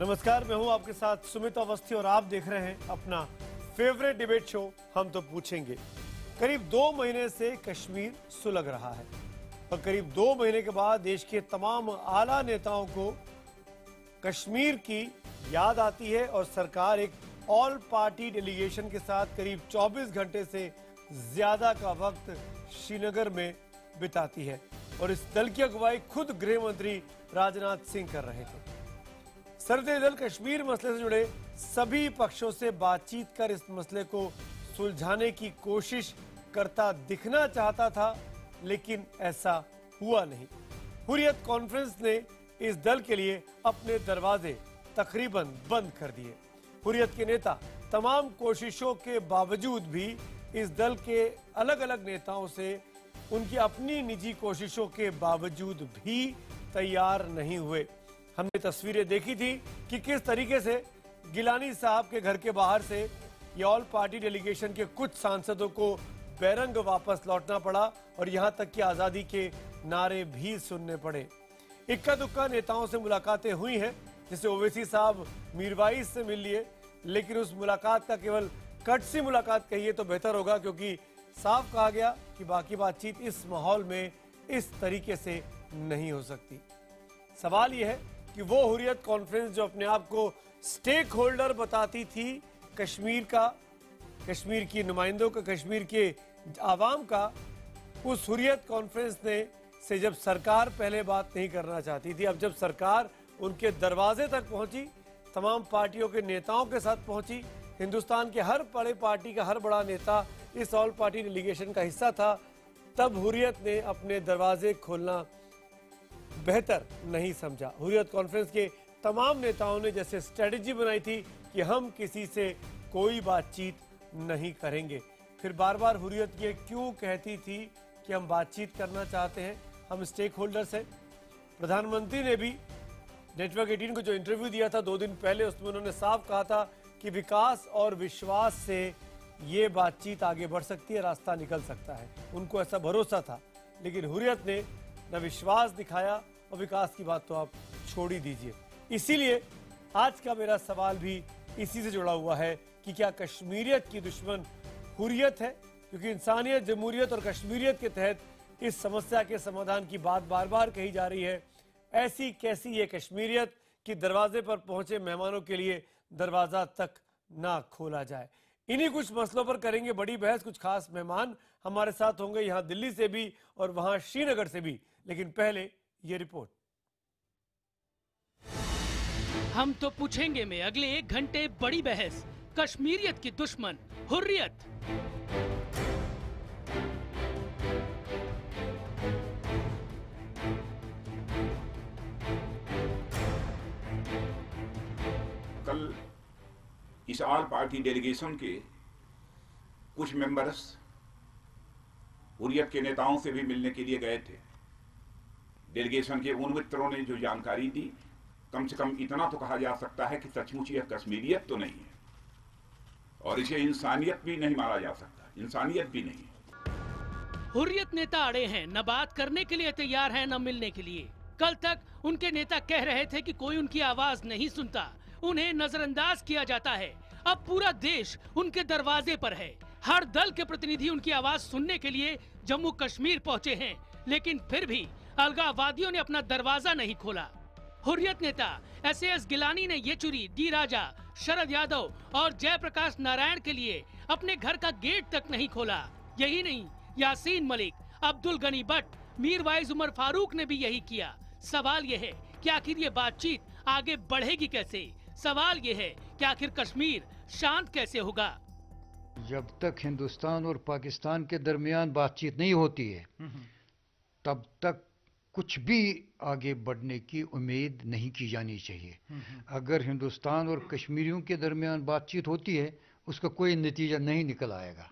नमस्कार मैं हूं आपके साथ सुमित अवस्थी और आप देख रहे हैं अपना फेवरेट डिबेट शो हम तो पूछेंगे करीब दो महीने से कश्मीर सुलग रहा है और करीब दो महीने के बाद देश के तमाम आला नेताओं को कश्मीर की याद आती है और सरकार एक ऑल पार्टी डेलीगेशन के साथ करीब 24 घंटे से ज्यादा का वक्त श्रीनगर में बिताती है और इस दल की अगुवाई खुद गृह मंत्री राजनाथ सिंह कर रहे थे सरते दल कश्मीर मसले से जुड़े सभी पक्षों से बातचीत कर इस मसले को सुलझाने की कोशिश करता दिखना चाहता था लेकिन ऐसा हुआ नहीं हुरियत कॉन्फ्रेंस ने इस दल के लिए अपने दरवाजे तकरीबन बंद कर दिए हुरियत के नेता तमाम कोशिशों के बावजूद भी इस दल के अलग अलग नेताओं से उनकी अपनी निजी कोशिशों के बावजूद भी तैयार नहीं हुए हमने तस्वीरें देखी थी कि किस तरीके से गिलानी साहब के घर के बाहर से ये ऑल पार्टी डेलीगेशन के कुछ सांसदों को बैरंग वापस लौटना पड़ा और यहाँ तक कि आज़ादी के नारे भी सुनने पड़े इक्का दुक्का नेताओं से मुलाकातें हुई हैं जिसे ओवैसी साहब मीरवाइज से मिल लिए लेकिन उस मुलाकात का केवल कट सी मुलाकात कहिए तो बेहतर होगा क्योंकि साफ कहा गया कि बाकी बातचीत इस माहौल में इस तरीके से नहीं हो सकती सवाल यह है कि वो हुरियत कॉन्फ्रेंस जो अपने आप को स्टेक होल्डर बताती थी कश्मीर का कश्मीर की नुमाइंदों का कश्मीर के आवाम का उस हुरियत कॉन्फ्रेंस ने से जब सरकार पहले बात नहीं करना चाहती थी अब जब सरकार उनके दरवाजे तक पहुंची तमाम पार्टियों के नेताओं के साथ पहुंची हिंदुस्तान के हर बड़े पार्टी का हर बड़ा नेता इस ऑल पार्टी डेलीगेशन का हिस्सा था तब हुरियत ने अपने दरवाजे खोलना बेहतर नहीं समझा हुरियत कॉन्फ्रेंस के तमाम नेताओं ने जैसे स्ट्रेटजी बनाई थी कि हम किसी से कोई बातचीत नहीं करेंगे फिर बार बार हुरियत ये क्यों कहती थी कि हम बातचीत करना चाहते हैं हम स्टेक होल्डर्स हैं प्रधानमंत्री ने भी नेटवर्क 18 को जो इंटरव्यू दिया था दो दिन पहले उसमें उन्होंने साफ कहा था कि विकास और विश्वास से ये बातचीत आगे बढ़ सकती है रास्ता निकल सकता है उनको ऐसा भरोसा था लेकिन हुरियत ने न विश्वास दिखाया और विकास की बात तो आप छोड़ ही दीजिए इसीलिए आज का मेरा सवाल भी इसी से जुड़ा हुआ है कि क्या कश्मीरियत की दुश्मन हुरियत है क्योंकि इंसानियत जमहूरियत और कश्मीरियत के तहत इस समस्या के समाधान की बात बार बार कही जा रही है ऐसी कैसी ये कश्मीरियत कि दरवाजे पर पहुंचे मेहमानों के लिए दरवाजा तक ना खोला जाए इन्हीं कुछ मसलों पर करेंगे बड़ी बहस कुछ खास मेहमान हमारे साथ होंगे यहाँ दिल्ली से भी और वहां श्रीनगर से भी लेकिन पहले ये रिपोर्ट हम तो पूछेंगे में अगले एक घंटे बड़ी बहस कश्मीरियत की दुश्मन हुर्रियत कल इस आल पार्टी डेलीगेशन के कुछ मेंबर्स हुर्रियत के नेताओं से भी मिलने के लिए गए थे डेलीगेशन के उन मित्रों ने जो जानकारी दी कम से कम इतना तो कहा जा सकता है कि सचमुच यह कश्मीरियत तो नहीं है और इसे इंसानियत भी नहीं माना जा सकता इंसानियत भी नहीं हुर्रियत नेता अड़े हैं न बात करने के लिए तैयार हैं न मिलने के लिए कल तक उनके नेता कह रहे थे कि कोई उनकी आवाज नहीं सुनता उन्हें नजरअंदाज किया जाता है अब पूरा देश उनके दरवाजे पर है हर दल के प्रतिनिधि उनकी आवाज सुनने के लिए जम्मू कश्मीर पहुंचे हैं लेकिन फिर भी अलगावादियों ने अपना दरवाजा नहीं खोला हुर्रियत नेता एस एस गिलानी ने ये चुरी डी राजा शरद यादव और जयप्रकाश नारायण के लिए अपने घर का गेट तक नहीं खोला यही नहीं यासीन मलिक अब्दुल गनी भट्ट मीर वाइज उमर फारूक ने भी यही किया सवाल यह है कि आखिर ये बातचीत आगे बढ़ेगी कैसे सवाल यह है कि आखिर कश्मीर शांत कैसे होगा जब तक हिंदुस्तान और पाकिस्तान के दरमियान बातचीत नहीं होती है हम्म, हम्म। तब तक कुछ भी आगे बढ़ने की उम्मीद नहीं की जानी चाहिए अगर हिंदुस्तान और कश्मीरियों के दरमियान बातचीत होती है उसका कोई नतीजा नहीं निकल आएगा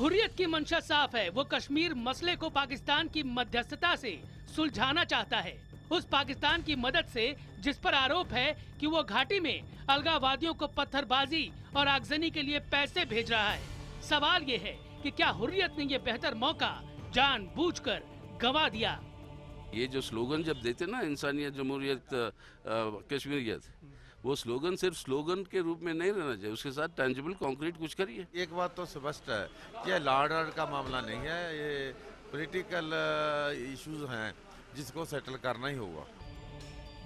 हुरियत की मंशा साफ है वो कश्मीर मसले को पाकिस्तान की मध्यस्थता से सुलझाना चाहता है उस पाकिस्तान की मदद से जिस पर आरोप है कि वो घाटी में अलगावादियों को पत्थरबाजी और आगजनी के लिए पैसे भेज रहा है सवाल ये है कि क्या हुर्रियत ने ये बेहतर मौका जानबूझकर गवा दिया ये जो स्लोगन जब देते ना इंसानियत जमहूरियत कश्मीरियत वो स्लोगन सिर्फ स्लोगन के रूप में नहीं रहना चाहिए उसके साथ टेंजिबल कॉन्क्रीट कुछ करिए एक बात तो स्पष्ट है कि लॉर्ड ऑर्डर का मामला नहीं है ये पोलिटिकल इश्यूज हैं जिसको सेटल करना ही होगा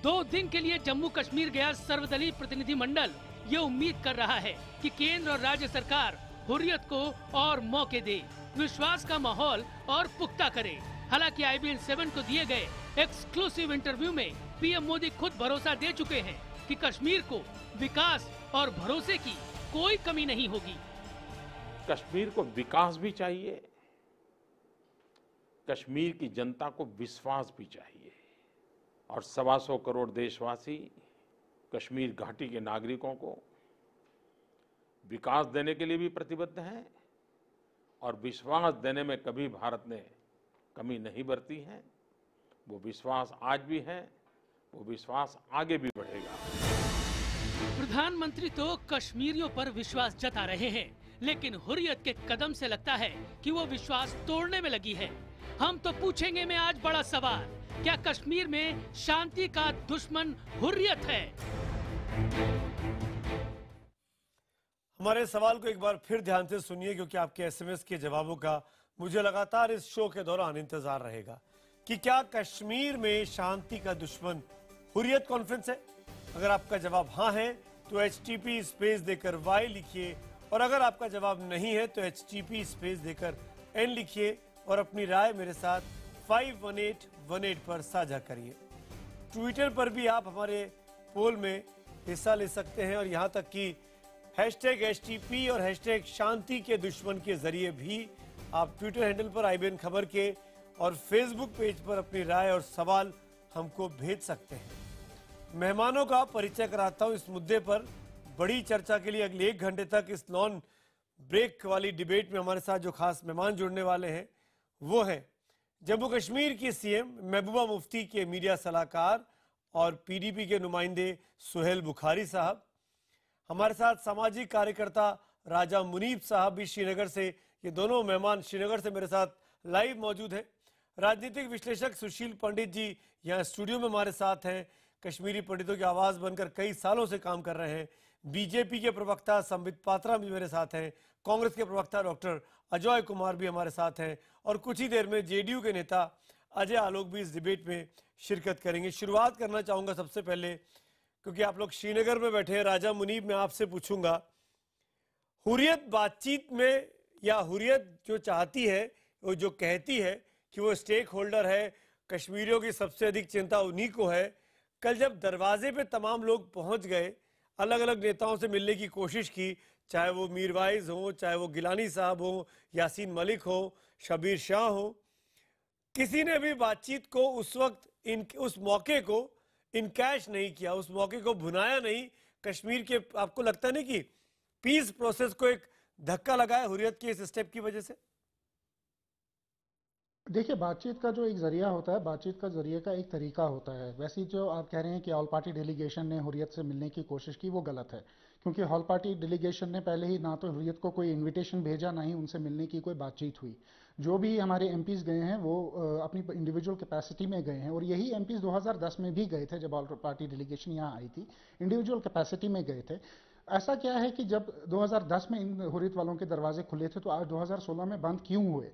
दो दिन के लिए जम्मू कश्मीर गया सर्वदलीय प्रतिनिधि मंडल ये उम्मीद कर रहा है कि केंद्र और राज्य सरकार हुर्रियत को और मौके दे विश्वास का माहौल और पुख्ता करे हालांकि आईबीएन सेवन को दिए गए एक्सक्लूसिव इंटरव्यू में पीएम मोदी खुद भरोसा दे चुके हैं कि कश्मीर को विकास और भरोसे की कोई कमी नहीं होगी कश्मीर को विकास भी चाहिए कश्मीर की जनता को विश्वास भी चाहिए और सवा सौ करोड़ देशवासी कश्मीर घाटी के नागरिकों को विकास देने के लिए भी प्रतिबद्ध हैं और विश्वास देने में कभी भारत ने कमी नहीं बरती है वो विश्वास आज भी है वो विश्वास आगे भी बढ़ेगा प्रधानमंत्री तो कश्मीरियों पर विश्वास जता रहे हैं लेकिन हुरियत के कदम से लगता है कि वो विश्वास तोड़ने में लगी है हम तो पूछेंगे मैं आज बड़ा सवाल क्या कश्मीर में शांति का दुश्मन हुरियत है हमारे सवाल को एक बार फिर ध्यान से सुनिए क्योंकि आपके एसएमएस के जवाबों का मुझे लगातार इस शो के दौरान इंतजार रहेगा कि क्या कश्मीर में शांति का दुश्मन हुरियत कॉन्फ्रेंस है अगर आपका जवाब हाँ है तो एच टी पी स्पेस देकर वाई लिखिए और अगर आपका जवाब नहीं है तो एच टी पी स्पेस देकर एन लिखिए और अपनी राय मेरे साथ five one eight one eight पर साझा करिए ट्विटर पर भी आप हमारे पोल में हिस्सा ले सकते हैं और यहाँ तक कि हैश एच टी पी और हैश शांति के दुश्मन के जरिए भी आप ट्विटर हैंडल पर आई खबर के और फेसबुक पेज पर अपनी राय और सवाल हमको भेज सकते हैं मेहमानों का परिचय कराता हूं इस मुद्दे पर बड़ी चर्चा के लिए अगले एक घंटे तक इस लॉन ब्रेक वाली डिबेट में हमारे साथ जो खास मेहमान जुड़ने वाले हैं वो है जम्मू कश्मीर के सीएम महबूबा मुफ्ती के मीडिया सलाहकार और पीडीपी के नुमाइंदे सुहेल बुखारी साहब हमारे साथ सामाजिक कार्यकर्ता राजा मुनीब साहब भी श्रीनगर से ये दोनों मेहमान श्रीनगर से मेरे साथ लाइव मौजूद है राजनीतिक विश्लेषक सुशील पंडित जी यहाँ स्टूडियो में हमारे साथ हैं कश्मीरी पंडितों की आवाज बनकर कई सालों से काम कर रहे हैं बीजेपी के प्रवक्ता संबित पात्रा भी मेरे साथ हैं कांग्रेस के प्रवक्ता डॉक्टर अजय कुमार भी हमारे साथ हैं और कुछ ही देर में जेडीयू के नेता अजय आलोक भी इस डिबेट में शिरकत करेंगे शुरुआत करना चाहूँगा सबसे पहले क्योंकि आप लोग श्रीनगर में बैठे हैं राजा मुनीब मैं आपसे पूछूंगा हुरियत बातचीत में या हुरियत जो चाहती है वो जो कहती है कि वो स्टेक होल्डर है कश्मीरियों की सबसे अधिक चिंता उन्हीं को है कल जब दरवाजे पे तमाम लोग पहुंच गए अलग अलग नेताओं से मिलने की कोशिश की चाहे वो मीरवाइज हो चाहे वो गिलानी साहब हों यासीन मलिक हों शबीर शाह हों किसी ने भी बातचीत को उस वक्त इन उस मौके को इनकैश नहीं किया उस मौके को भुनाया नहीं कश्मीर के आपको लगता नहीं कि पीस प्रोसेस को एक धक्का लगा है हुरियत की इस स्टेप की वजह से देखिए बातचीत का जो एक जरिया होता है बातचीत का जरिए का एक तरीका होता है वैसे जो आप कह रहे हैं कि ऑल पार्टी डेलीगेशन ने हुरियत से मिलने की कोशिश की वो गलत है क्योंकि हॉल पार्टी डेलीगेशन ने पहले ही ना तो हुरियत को कोई इनविटेशन भेजा ना ही उनसे मिलने की कोई बातचीत हुई जो भी हमारे एम गए हैं वो अपनी इंडिविजुअल कैपेसिटी में गए हैं और यही एम 2010 में भी गए थे जब ऑल पार्टी डेलीगेशन यहाँ आई थी इंडिविजुअल कैपेसिटी में गए थे ऐसा क्या है कि जब 2010 में इन हुरियत वालों के दरवाजे खुले थे तो आज 2016 में बंद क्यों हुए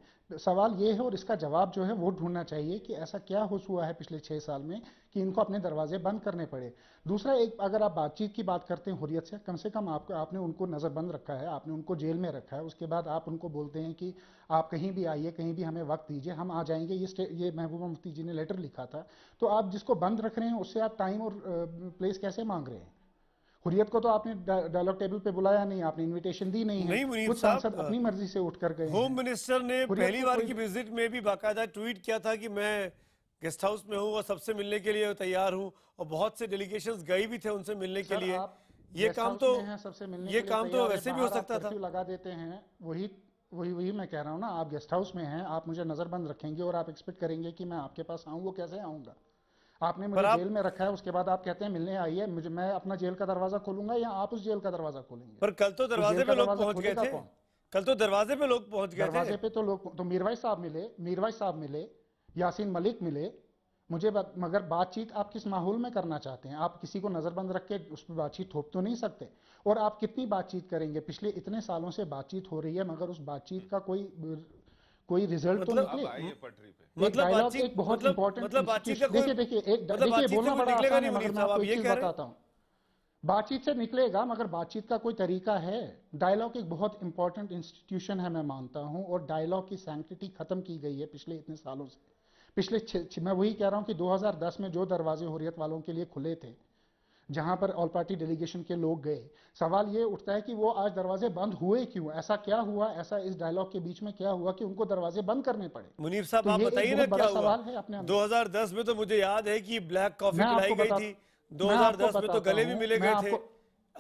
सवाल ये है और इसका जवाब जो है वो ढूंढना चाहिए कि ऐसा क्या हो हुआ है पिछले छः साल में कि इनको अपने दरवाजे बंद करने पड़े दूसरा एक अगर आप बातचीत की बात करते हैं हुरियत से कम से कम आपको आपने उनको नज़रबंद रखा है आपने उनको जेल में रखा है उसके बाद आप उनको बोलते हैं कि आप कहीं भी आइए कहीं भी हमें वक्त दीजिए हम आ जाएंगे ये ये महबूबा मुफ्ती जी ने लेटर लिखा था तो आप जिसको बंद रख रहे हैं उससे आप टाइम और प्लेस कैसे मांग रहे हैं हुरियत को तो आपने डायलॉग टेबल पे बुलाया नहीं आपने इनविटेशन दी नहीं, नहीं है कुछ सांसद अपनी मर्जी से उठ कर गए होम मिनिस्टर ने पहली बार की विजिट में भी बाकायदा ट्वीट किया था कि मैं गेस्ट हाउस में हूँ और सबसे मिलने के लिए तैयार हूँ और बहुत से डेलीगेशन गए भी थे उनसे मिलने के लिए ये काम तो सबसे मिलने ये काम तो वैसे भी हो सकता था लगा देते हैं वही वही वही मैं कह रहा हूँ ना आप गेस्ट हाउस में हैं आप मुझे नज़रबंद रखेंगे और आप एक्सपेक्ट करेंगे कि मैं आपके पास आऊँ वो कैसे आऊँगा आपने मुझे आप... जेल में रखा है उसके बाद आप कहते हैं मिलने आई है मुझे मैं अपना जेल का दरवाजा खोलूंगा या आप उस जेल का दरवाजा खोलेंगे पर कल तो, तो दरवाजे तो पे लोग पहुंच गए थे कल तो दरवाजे पे लोग पहुंच गए दरवाजे पे तो लोग तो मीरवाई साहब मिले मीरवाई साहब मिले यासीन मलिक मिले मुझे बा, मगर बातचीत आप किस माहौल में करना चाहते हैं आप किसी को नज़रबंद रख के उस पर बातचीत थोप तो नहीं सकते और आप कितनी बातचीत करेंगे पिछले इतने सालों से बातचीत हो रही है मगर उस बातचीत का कोई कोई रिजल्ट तो मतलब तो निकले मतलब बातचीत एक बहुत इंपॉर्टेंट मतलब- मतलब देखिए देखिए एक मतलब देखिए बोलना बड़ा आसान है मैं आपको एक चीज बताता हूँ बातचीत से निकलेगा मगर बातचीत का कोई तरीका है डायलॉग एक बहुत इंपॉर्टेंट इंस्टीट्यूशन है मैं मानता हूं और डायलॉग की सैंक्टिटी खत्म की गई है पिछले इतने सालों से पिछले मैं वही कह रहा हूं कि 2010 में जो दरवाजे हुरियत वालों के लिए खुले थे जहां पर ऑल पार्टी डेलीगेशन के लोग गए सवाल ये उठता है कि वो आज दरवाजे बंद हुए क्यों ऐसा क्या हुआ ऐसा इस डायलॉग के बीच में क्या हुआ कि उनको दरवाजे बंद करने पड़े मुनीर साहब तो आप बताइए ना क्या सवाल है अपने दो हजार दस में तो मुझे याद है कि ब्लैक कॉफी पिलाई गई थी दो हजार दस में तो गले भी मिले गए थे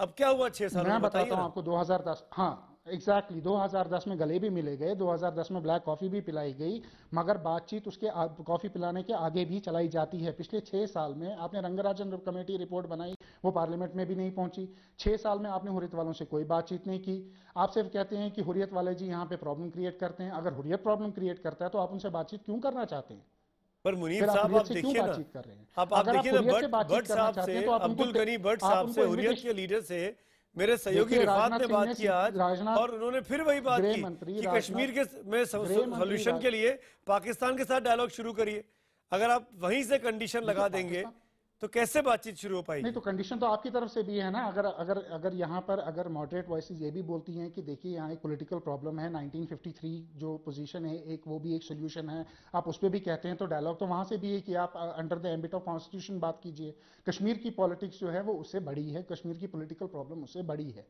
अब क्या हुआ छह साल मैं बताता हूँ आपको दो हजार दस हाँ एग्जैक्टली exactly, 2010 में गले भी मिले गए 2010 में ब्लैक कॉफ़ी भी पिलाई गई मगर बातचीत उसके कॉफ़ी पिलाने के आगे भी चलाई जाती है पिछले छह साल में आपने रंगराजन कमेटी रिपोर्ट बनाई वो पार्लियामेंट में भी नहीं पहुंची छह साल में आपने हुरियत वालों से कोई बातचीत नहीं की आप सिर्फ कहते हैं कि हुरियत वाले जी यहाँ पे प्रॉब्लम क्रिएट करते हैं अगर हुरियत प्रॉब्लम क्रिएट करता है तो आप उनसे बातचीत क्यों करना चाहते हैं पर मुनीर साहब आप देखिए ना तो आप आप देखिए ना बट साहब से अब्दुल गनी बट साहब से हुरियत के लीडर से मेरे सहयोगी रिफात ने बात की आज और उन्होंने फिर वही बात की कि कश्मीर के में सोल्यूशन के लिए पाकिस्तान के साथ डायलॉग शुरू करिए अगर आप वहीं से कंडीशन लगा देंगे तो कैसे बातचीत शुरू हो पाई नहीं तो कंडीशन तो आपकी तरफ से भी है ना अगर अगर अगर यहाँ पर अगर मॉडरेट वॉइस ये भी बोलती हैं कि देखिए यहाँ एक पॉलिटिकल प्रॉब्लम है 1953 जो पोजीशन है एक वो भी एक सोल्यूशन है आप उस पर भी कहते हैं तो डायलॉग तो वहाँ से भी है कि आप under the ambit of constitution बात कीजिए कश्मीर की पॉलिटिक्स जो है वो उससे बड़ी है कश्मीर की पोलिटिकल प्रॉब्लम उससे बड़ी है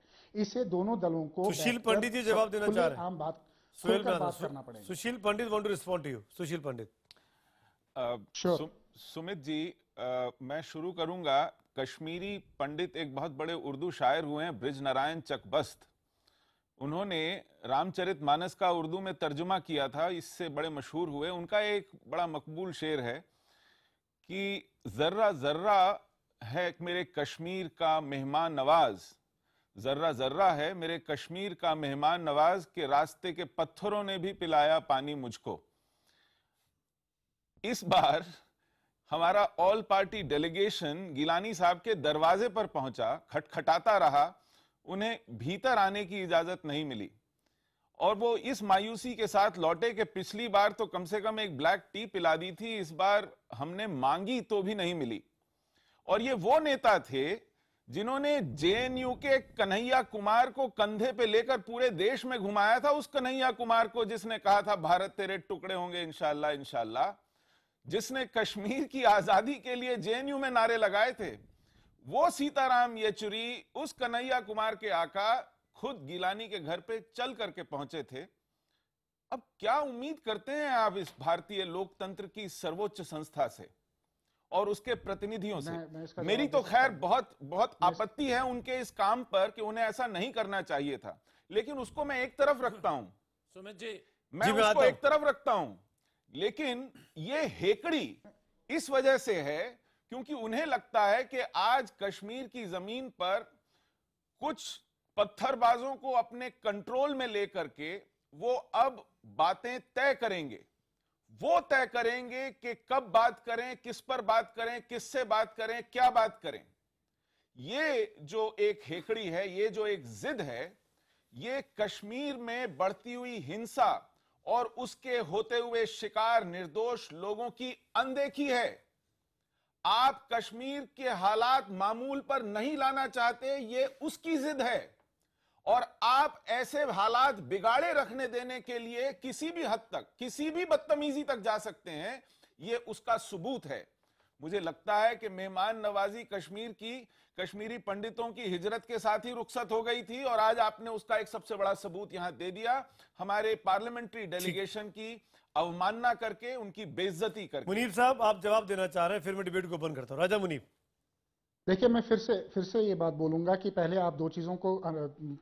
इसे दोनों दलों को सुशील पंडित जी जवाब देना चाह रहे हैं आम बात करना पड़ेगा Sushil Pandit want to respond to you Sushil Pandit uh, Sumit ji आ, मैं शुरू करूंगा कश्मीरी पंडित एक बहुत बड़े उर्दू शायर हुए हैं ब्रिज नारायण चकबस्त उन्होंने रामचरित मानस का उर्दू में तर्जुमा किया था इससे बड़े मशहूर हुए उनका एक बड़ा मकबूल शेर है कि ज़र्रा ज़र्रा है मेरे कश्मीर का मेहमान नवाज़ ज़र्रा ज़र्रा है मेरे कश्मीर का मेहमान नवाज के रास्ते के पत्थरों ने भी पिलाया पानी मुझको इस बार हमारा ऑल पार्टी डेलीगेशन गिलानी साहब के दरवाजे पर पहुंचा खटखटाता रहा उन्हें भीतर आने की इजाजत नहीं मिली और वो इस मायूसी के साथ लौटे कि पिछली बार तो कम से कम एक ब्लैक टी पिला दी थी इस बार हमने मांगी तो भी नहीं मिली और ये वो नेता थे जिन्होंने जेएनयू के कन्हैया कुमार को कंधे पे लेकर पूरे देश में घुमाया था उस कन्हैया कुमार को जिसने कहा था भारत तेरे टुकड़े होंगे इंशाला इंशाला जिसने कश्मीर की आजादी के लिए जेएनयू में नारे लगाए थे वो सीताराम येचुरी उस कन्हैया कुमार के आका खुद गिलानी के घर पे चल करके पहुंचे थे अब क्या उम्मीद करते हैं आप इस भारतीय लोकतंत्र की सर्वोच्च संस्था से और उसके प्रतिनिधियों से मेरी तो खैर बहुत बहुत आपत्ति है उनके इस काम पर कि उन्हें ऐसा नहीं करना चाहिए था लेकिन उसको मैं एक तरफ रखता हूं सुमित जी मैं उसको एक तरफ रखता हूं लेकिन ये हेकड़ी इस वजह से है क्योंकि उन्हें लगता है कि आज कश्मीर की जमीन पर कुछ पत्थरबाजों को अपने कंट्रोल में लेकर के वो अब बातें तय करेंगे वो तय करेंगे कि कब बात करें किस पर बात करें किससे बात करें क्या बात करें ये जो एक हेकड़ी है ये जो एक जिद है ये कश्मीर में बढ़ती हुई हिंसा और उसके होते हुए शिकार निर्दोष लोगों की अनदेखी है आप कश्मीर के हालात मामूल पर नहीं लाना चाहते ये उसकी जिद है और आप ऐसे हालात बिगाड़े रखने देने के लिए किसी भी हद तक किसी भी बदतमीजी तक जा सकते हैं ये उसका सबूत है मुझे लगता है कि मेहमान नवाजी कश्मीर की कश्मीरी पंडितों की हिजरत के साथ ही रुखसत हो गई थी और आज आपने उसका एक सबसे बड़ा सबूत यहां दे दिया हमारे पार्लियामेंट्री डेलीगेशन की अवमानना करके उनकी बेइज्जती करके मुनीब साहब आप जवाब देना चाह रहे हैं फिर मैं डिबेट को बंद करता हूं राजा मुनीब देखिए मैं फिर से फिर से ये बात बोलूंगा कि पहले आप दो चीज़ों को आ,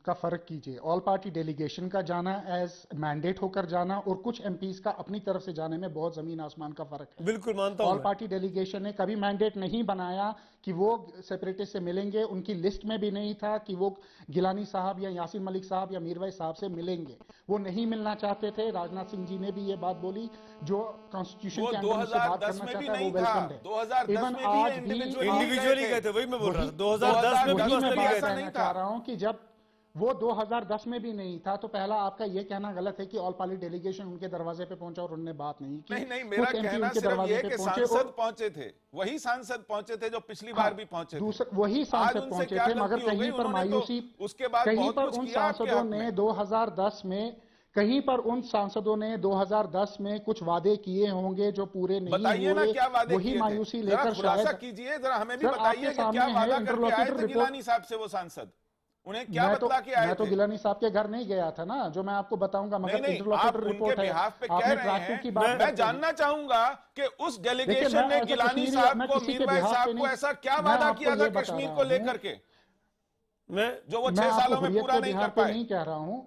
का फ़र्क कीजिए ऑल पार्टी डेलीगेशन का जाना एज मैंडेट होकर जाना और कुछ एम का अपनी तरफ से जाने में बहुत ज़मीन आसमान का फ़र्क है बिल्कुल मानता हूँ ऑल पार्टी डेलीगेशन ने कभी मैंडेट नहीं बनाया कि वो सेपरेटिस से मिलेंगे उनकी लिस्ट में भी नहीं था कि वो गिलानी साहब या यासिन मलिक साहब या मीरवाई साहब से मिलेंगे वो नहीं मिलना चाहते थे राजनाथ सिंह जी ने भी ये बात बोली जो कॉन्स्टिट्यूशन के अंदर से बात करना चाहता है वो वेलकम है इवन आज भी इंडिविजुअली गए थे वही मैं बोल रहा था 2010 में भी नहीं कह रहा हूं कि जब वो 2010 में भी नहीं था तो पहला आपका ये कहना गलत है कि ऑल पार्टी डेलीगेशन उनके दरवाजे पे पहुंचा और उन्होंने बात नहीं की नहीं नहीं मेरा कहना सिर्फ ये कि सांसद और... पहुंचे थे वही सांसद पहुंचे थे जो पिछली हाँ, बार भी पहुंचे थे वही सांसद पहुंचे थे मगर कहीं पर मायूसी तो उसके बाद कहीं पर उन सांसदों ने 2010 में कहीं पर उन सांसदों ने 2010 में कुछ वादे किए होंगे जो पूरे नहीं बताइए ना क्या वादे वही मायूसी लेकर शायद कीजिए जरा हमें भी बताइए क्या वादा करके आए थे गिलानी साहब से वो सांसद उन्हें क्या बतला तो, के आए मैं तो, तो गिलानी साहब के घर नहीं गया था ना जो मैं आपको बताऊंगा मगर इंटरलोकेटर रिपोर्ट है पे कह रहे हैं की बात मैं जानना चाहूंगा कि उस डेलीगेशन ने गिलानी साहब को मीर भाई साहब को ऐसा क्या वादा किया था कश्मीर को लेकर के मैं जो वो छह सालों में पूरा नहीं कर पाए नहीं कह रहा हूँ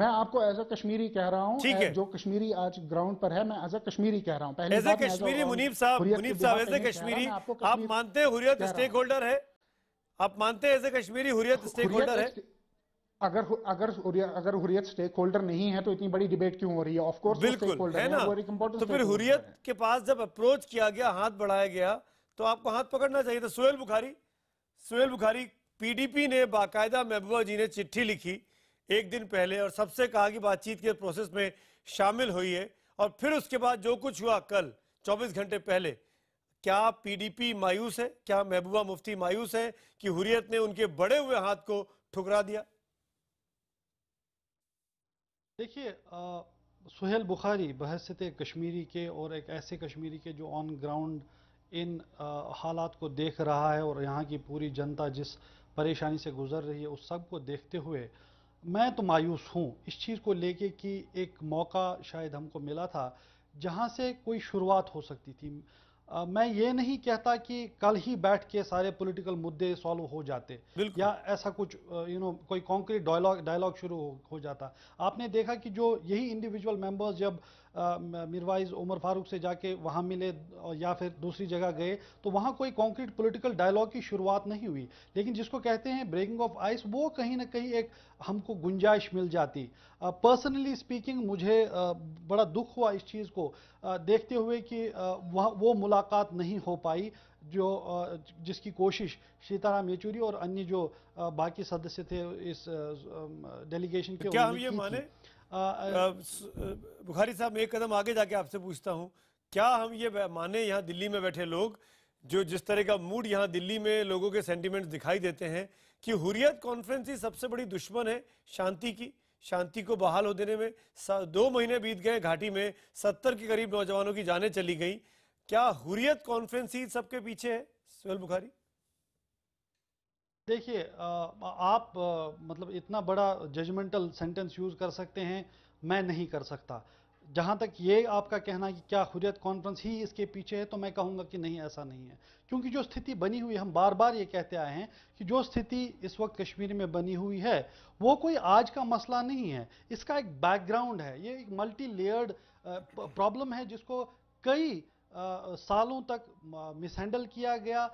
मैं आपको एज अ कश्मीरी कह रहा हूँ जो कश्मीरी आज ग्राउंड पर है मैं एज अ कश्मीरी कह रहा हूँ एज ए कश्मीरी मुनीब साहब मुनीब साहब एज ए कश्मीरी आप मानते हैं हुरियत स्टेक होल्डर है आप मानते हैं कश्मीरी हुरियत स्टेक होल्डर है अगर अगर अगर हुरियत स्टेक होल्डर नहीं है तो इतनी बड़ी डिबेट क्यों हो रही है ऑफ कोर्स बिल्कुल है ना तो फिर हुरियत के पास जब अप्रोच किया गया हाथ बढ़ाया गया तो आपको हाथ पकड़ना चाहिए था सुहेल बुखारी सुहेल बुखारी पीडीपी ने बाकायदा महबूबा जी ने चिट्ठी लिखी एक दिन पहले और सबसे कहा कि बातचीत के प्रोसेस में शामिल हुई है और फिर उसके बाद जो कुछ हुआ कल 24 घंटे पहले क्या पीडीपी मायूस है क्या महबूबा मुफ्ती मायूस है कि हुरियत ने उनके बड़े हुए हाथ को ठुकरा दिया देखिए सुहेल बुखारी बहसत कश्मीरी के और एक ऐसे कश्मीरी के जो ऑन ग्राउंड इन आ, हालात को देख रहा है और यहाँ की पूरी जनता जिस परेशानी से गुजर रही है उस सब को देखते हुए मैं तो मायूस हूँ इस चीज़ को लेके कि एक मौका शायद हमको मिला था जहाँ से कोई शुरुआत हो सकती थी मैं ये नहीं कहता कि कल ही बैठ के सारे पॉलिटिकल मुद्दे सॉल्व हो जाते या ऐसा कुछ यू नो कोई कॉन्क्रीट डायलॉग डायलॉग शुरू हो, हो जाता आपने देखा कि जो यही इंडिविजुअल मेंबर्स जब मिरवाइज उमर फारूक से जाके वहाँ मिले या फिर दूसरी जगह गए तो वहाँ कोई कॉन्क्रीट पॉलिटिकल डायलॉग की शुरुआत नहीं हुई लेकिन जिसको कहते हैं ब्रेकिंग ऑफ आइस वो कहीं ना कहीं एक हमको गुंजाइश मिल जाती पर्सनली स्पीकिंग मुझे बड़ा दुख हुआ इस चीज़ को देखते हुए कि वह वो मुलाकात नहीं हो पाई जो जिसकी कोशिश सीताराम येचूरी और अन्य जो बाकी सदस्य थे इस डेलीगेशन के क्या हम ये माने बुखारी साहब मैं एक कदम आगे जाके आपसे पूछता हूँ क्या हम ये माने यहाँ दिल्ली में बैठे लोग जो जिस तरह का मूड यहाँ दिल्ली में लोगों के सेंटिमेंट्स दिखाई देते हैं कि हुरियत कॉन्फ्रेंस ही सबसे बड़ी दुश्मन है शांति की शांति को बहाल हो देने में दो महीने बीत गए घाटी में सत्तर के करीब नौजवानों की जाने चली गई क्या हुरियत कॉन्फ्रेंस ही सबके पीछे है सुहेल बुखारी देखिए आप मतलब इतना बड़ा जजमेंटल सेंटेंस यूज़ कर सकते हैं मैं नहीं कर सकता जहाँ तक ये आपका कहना कि क्या हुरियत कॉन्फ्रेंस ही इसके पीछे है तो मैं कहूँगा कि नहीं ऐसा नहीं है क्योंकि जो स्थिति बनी हुई हम बार बार ये कहते आए हैं कि जो स्थिति इस वक्त कश्मीर में बनी हुई है वो कोई आज का मसला नहीं है इसका एक बैकग्राउंड है ये एक मल्टी लेयर्ड प्रॉब्लम है जिसको कई आ, सालों तक मिसहैंडल किया गया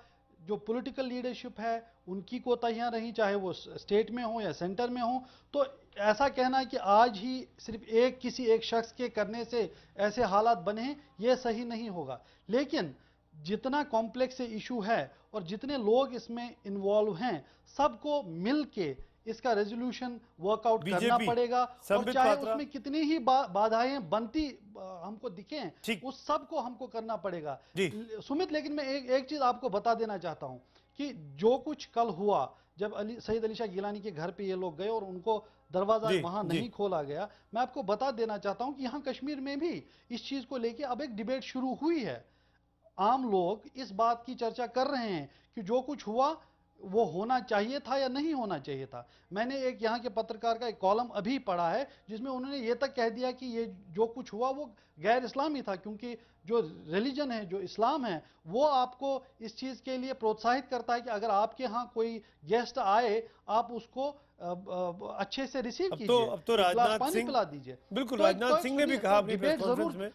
जो पॉलिटिकल लीडरशिप है उनकी कोताहियाँ रहीं चाहे वो स्टेट में हो या सेंटर में हो तो ऐसा कहना कि आज ही सिर्फ एक किसी एक शख्स के करने से ऐसे हालात बने ये सही नहीं होगा लेकिन जितना कॉम्प्लेक्स इशू है और जितने लोग इसमें इन्वॉल्व हैं सबको मिल के इसका रेजोल्यूशन वर्कआउट करना पड़ेगा और चाहे उसमें कितनी ही बा, बाधाएं बनती हमको दिखे उस सब को हमको करना पड़ेगा सुमित लेकिन मैं एक एक चीज आपको बता देना चाहता हूं कि जो कुछ कल हुआ जब अली सईद अली शाह गिलानी के घर पे ये लोग गए और उनको दरवाजा वहां नहीं खोला गया मैं आपको बता देना चाहता हूं कि यहां कश्मीर में भी इस चीज को लेके अब एक डिबेट शुरू हुई है आम लोग इस बात की चर्चा कर रहे हैं कि जो कुछ हुआ वो होना चाहिए था या नहीं होना चाहिए था मैंने एक यहाँ के पत्रकार का एक कॉलम अभी पढ़ा है जिसमें उन्होंने ये तक कह दिया कि ये जो कुछ हुआ वो गैर इस्लामी था क्योंकि जो रिलीजन है जो इस्लाम है वो आपको इस चीज़ के लिए प्रोत्साहित करता है कि अगर आपके यहाँ कोई गेस्ट आए आप उसको अच्छे से रिसीव कीजिए तो अब तो, तो राजनाथ सिंह पिला दीजिए बिल्कुल तो राजनाथ तो सिंह ने भी कहा डिबेट तो जरूर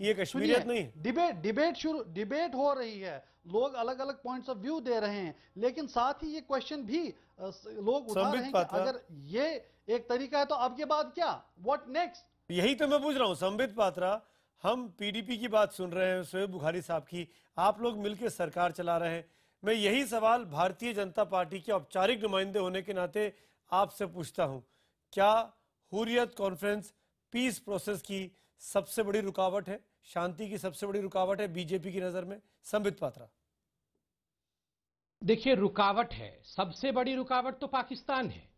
ये कश्मीरियत नहीं डिबेट डिबेट शुरू डिबेट हो रही है लोग अलग अलग पॉइंट्स ऑफ व्यू दे रहे हैं लेकिन साथ ही ये क्वेश्चन भी लोग उठा रहे हैं कि अगर ये एक तरीका है तो अब के बाद क्या व्हाट नेक्स्ट यही तो मैं पूछ रहा हूँ संबित पात्रा हम पीडीपी की बात सुन रहे हैं शोएब बुखारी साहब की आप लोग मिलकर सरकार चला रहे हैं मैं यही सवाल भारतीय जनता पार्टी के औपचारिक नुमाइंदे होने के नाते आपसे पूछता हूँ क्या हुरियत कॉन्फ्रेंस पीस प्रोसेस की सबसे बड़ी रुकावट है शांति की सबसे बड़ी रुकावट है बीजेपी की नजर में संबित पात्रा देखिए रुकावट है सबसे बड़ी रुकावट तो पाकिस्तान है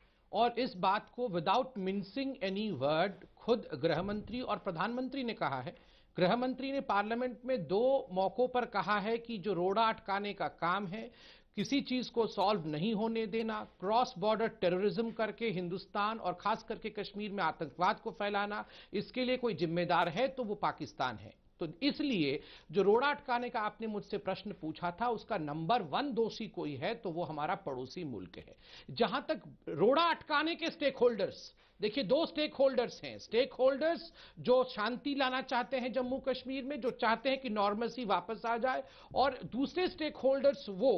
और इस बात को विदाउट मिन्सिंग एनी वर्ड खुद गृह मंत्री और प्रधानमंत्री ने कहा है गृह मंत्री ने पार्लियामेंट में दो मौकों पर कहा है कि जो रोड़ा अटकाने का काम है किसी चीज को सॉल्व नहीं होने देना क्रॉस बॉर्डर टेररिज्म करके हिंदुस्तान और खास करके कश्मीर में आतंकवाद को फैलाना इसके लिए कोई जिम्मेदार है तो वो पाकिस्तान है तो इसलिए जो रोड़ा अटकाने का आपने मुझसे प्रश्न पूछा था उसका नंबर वन दोषी कोई है तो वो हमारा पड़ोसी मुल्क है जहां तक रोड़ा अटकाने के स्टेक होल्डर्स देखिए दो स्टेक होल्डर्स हैं स्टेक होल्डर्स जो शांति लाना चाहते हैं जम्मू कश्मीर में जो चाहते हैं कि नॉर्मलसी वापस आ जाए और दूसरे स्टेक होल्डर्स वो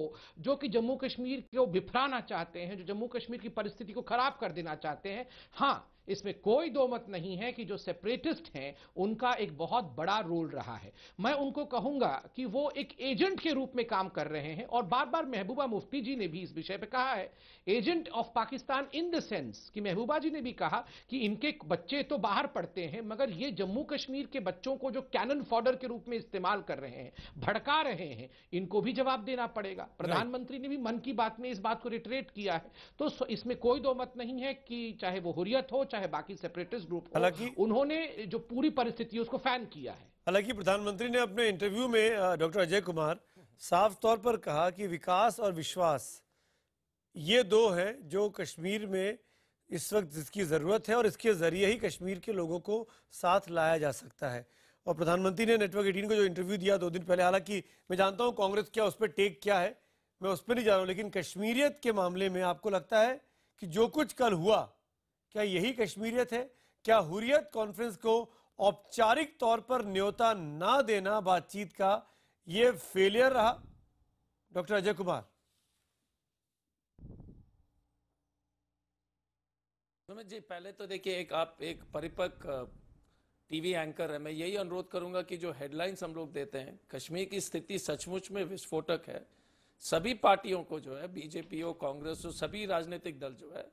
जो कि जम्मू कश्मीर को बिफराना चाहते हैं जो जम्मू कश्मीर की परिस्थिति को खराब कर देना चाहते हैं हां इसमें कोई दो मत नहीं है कि जो सेपरेटिस्ट हैं उनका एक बहुत बड़ा रोल रहा है मैं उनको कहूंगा कि वो एक एजेंट के रूप में काम कर रहे हैं और बार बार महबूबा मुफ्ती जी ने भी इस विषय पर कहा है agent of Pakistan in the sense कि महबूबा जी ने भी कहा कि इनके बच्चे तो बाहर पढ़ते हैं मगर ये जम्मू कश्मीर के बच्चों को जो कैनन फॉर्डर के रूप में इस्तेमाल कर रहे हैं भड़का रहे हैं इनको भी जवाब देना पड़ेगा प्रधानमंत्री ने भी मन की बात में इस बात को रिट्रेट किया है तो इसमें कोई दो मत नहीं है कि चाहे वो हुरियत हो चाहे लगता है बाकी सेपरेटिस्ट ग्रुप हालांकि उन्होंने जो पूरी परिस्थिति उसको फैन किया है हालांकि प्रधानमंत्री ने अपने इंटरव्यू में डॉक्टर अजय कुमार साफ तौर पर कहा कि विकास और विश्वास ये दो है जो कश्मीर में इस वक्त जिसकी ज़रूरत है और इसके ज़रिए ही कश्मीर के लोगों को साथ लाया जा सकता है और प्रधानमंत्री ने नेटवर्क एटीन को जो इंटरव्यू दिया दो दिन पहले हालांकि मैं जानता हूं कांग्रेस क्या उस पर टेक क्या है मैं उस पर नहीं जा रहा हूं लेकिन कश्मीरियत के मामले में आपको लगता है कि जो कुछ कल हुआ क्या यही कश्मीरियत है क्या हुरियत कॉन्फ्रेंस को औपचारिक तौर पर न्योता ना देना बातचीत का यह फेलियर रहा डॉक्टर अजय कुमार जी पहले तो देखिए एक आप एक परिपक्व टीवी एंकर है मैं यही अनुरोध करूंगा कि जो हेडलाइंस हम लोग देते हैं कश्मीर की स्थिति सचमुच में विस्फोटक है सभी पार्टियों को जो है बीजेपी हो कांग्रेस हो सभी राजनीतिक दल जो है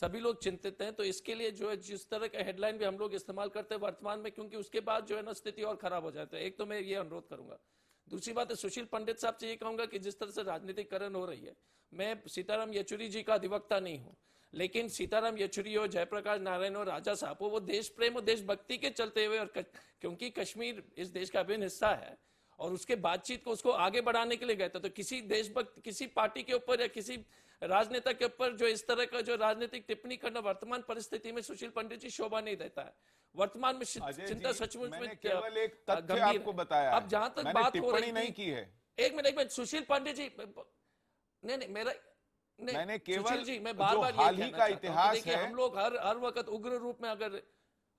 सभी लोग चिंतित हैं तो इसके लिए जो है जिस तरह का हेडलाइन भी हम लोग इस्तेमाल करते हैं वर्तमान में क्योंकि उसके बाद जो है ना स्थिति और खराब हो जाती है एक तो मैं ये अनुरोध करूंगा दूसरी बात है सुशील पंडित साहब से ये कहूंगा कि जिस तरह से राजनीतिकरण हो रही है मैं सीताराम येचुरी जी का अधिवक्ता नहीं हूं लेकिन सीताराम येचुरी हो जयप्रकाश नारायण और राजा साहब हो वो देश प्रेम और देशभक्ति के चलते हुए और क्योंकि कश्मीर इस देश का अभिन्न हिस्सा है और उसके बातचीत को उसको आगे बढ़ाने के लिए गए थे तो किसी देशभक्त किसी पार्टी के ऊपर या किसी राजनेता के ऊपर जो इस तरह का जो राजनीतिक टिप्पणी करना वर्तमान परिस्थिति में सुशील पंडित जी शोभा नहीं देता है वर्तमान में चिंता सचमुच में केवल एक आपको बताया अब जहां तक बात हो रही नहीं की है एक मिनट एक मिनट सुशील पांडे जी नहीं नहीं मेरा नहीं, मैंने केवल जी मैं बार बार हाल ही का इतिहास है हम लोग हर हर वक्त उग्र रूप में अगर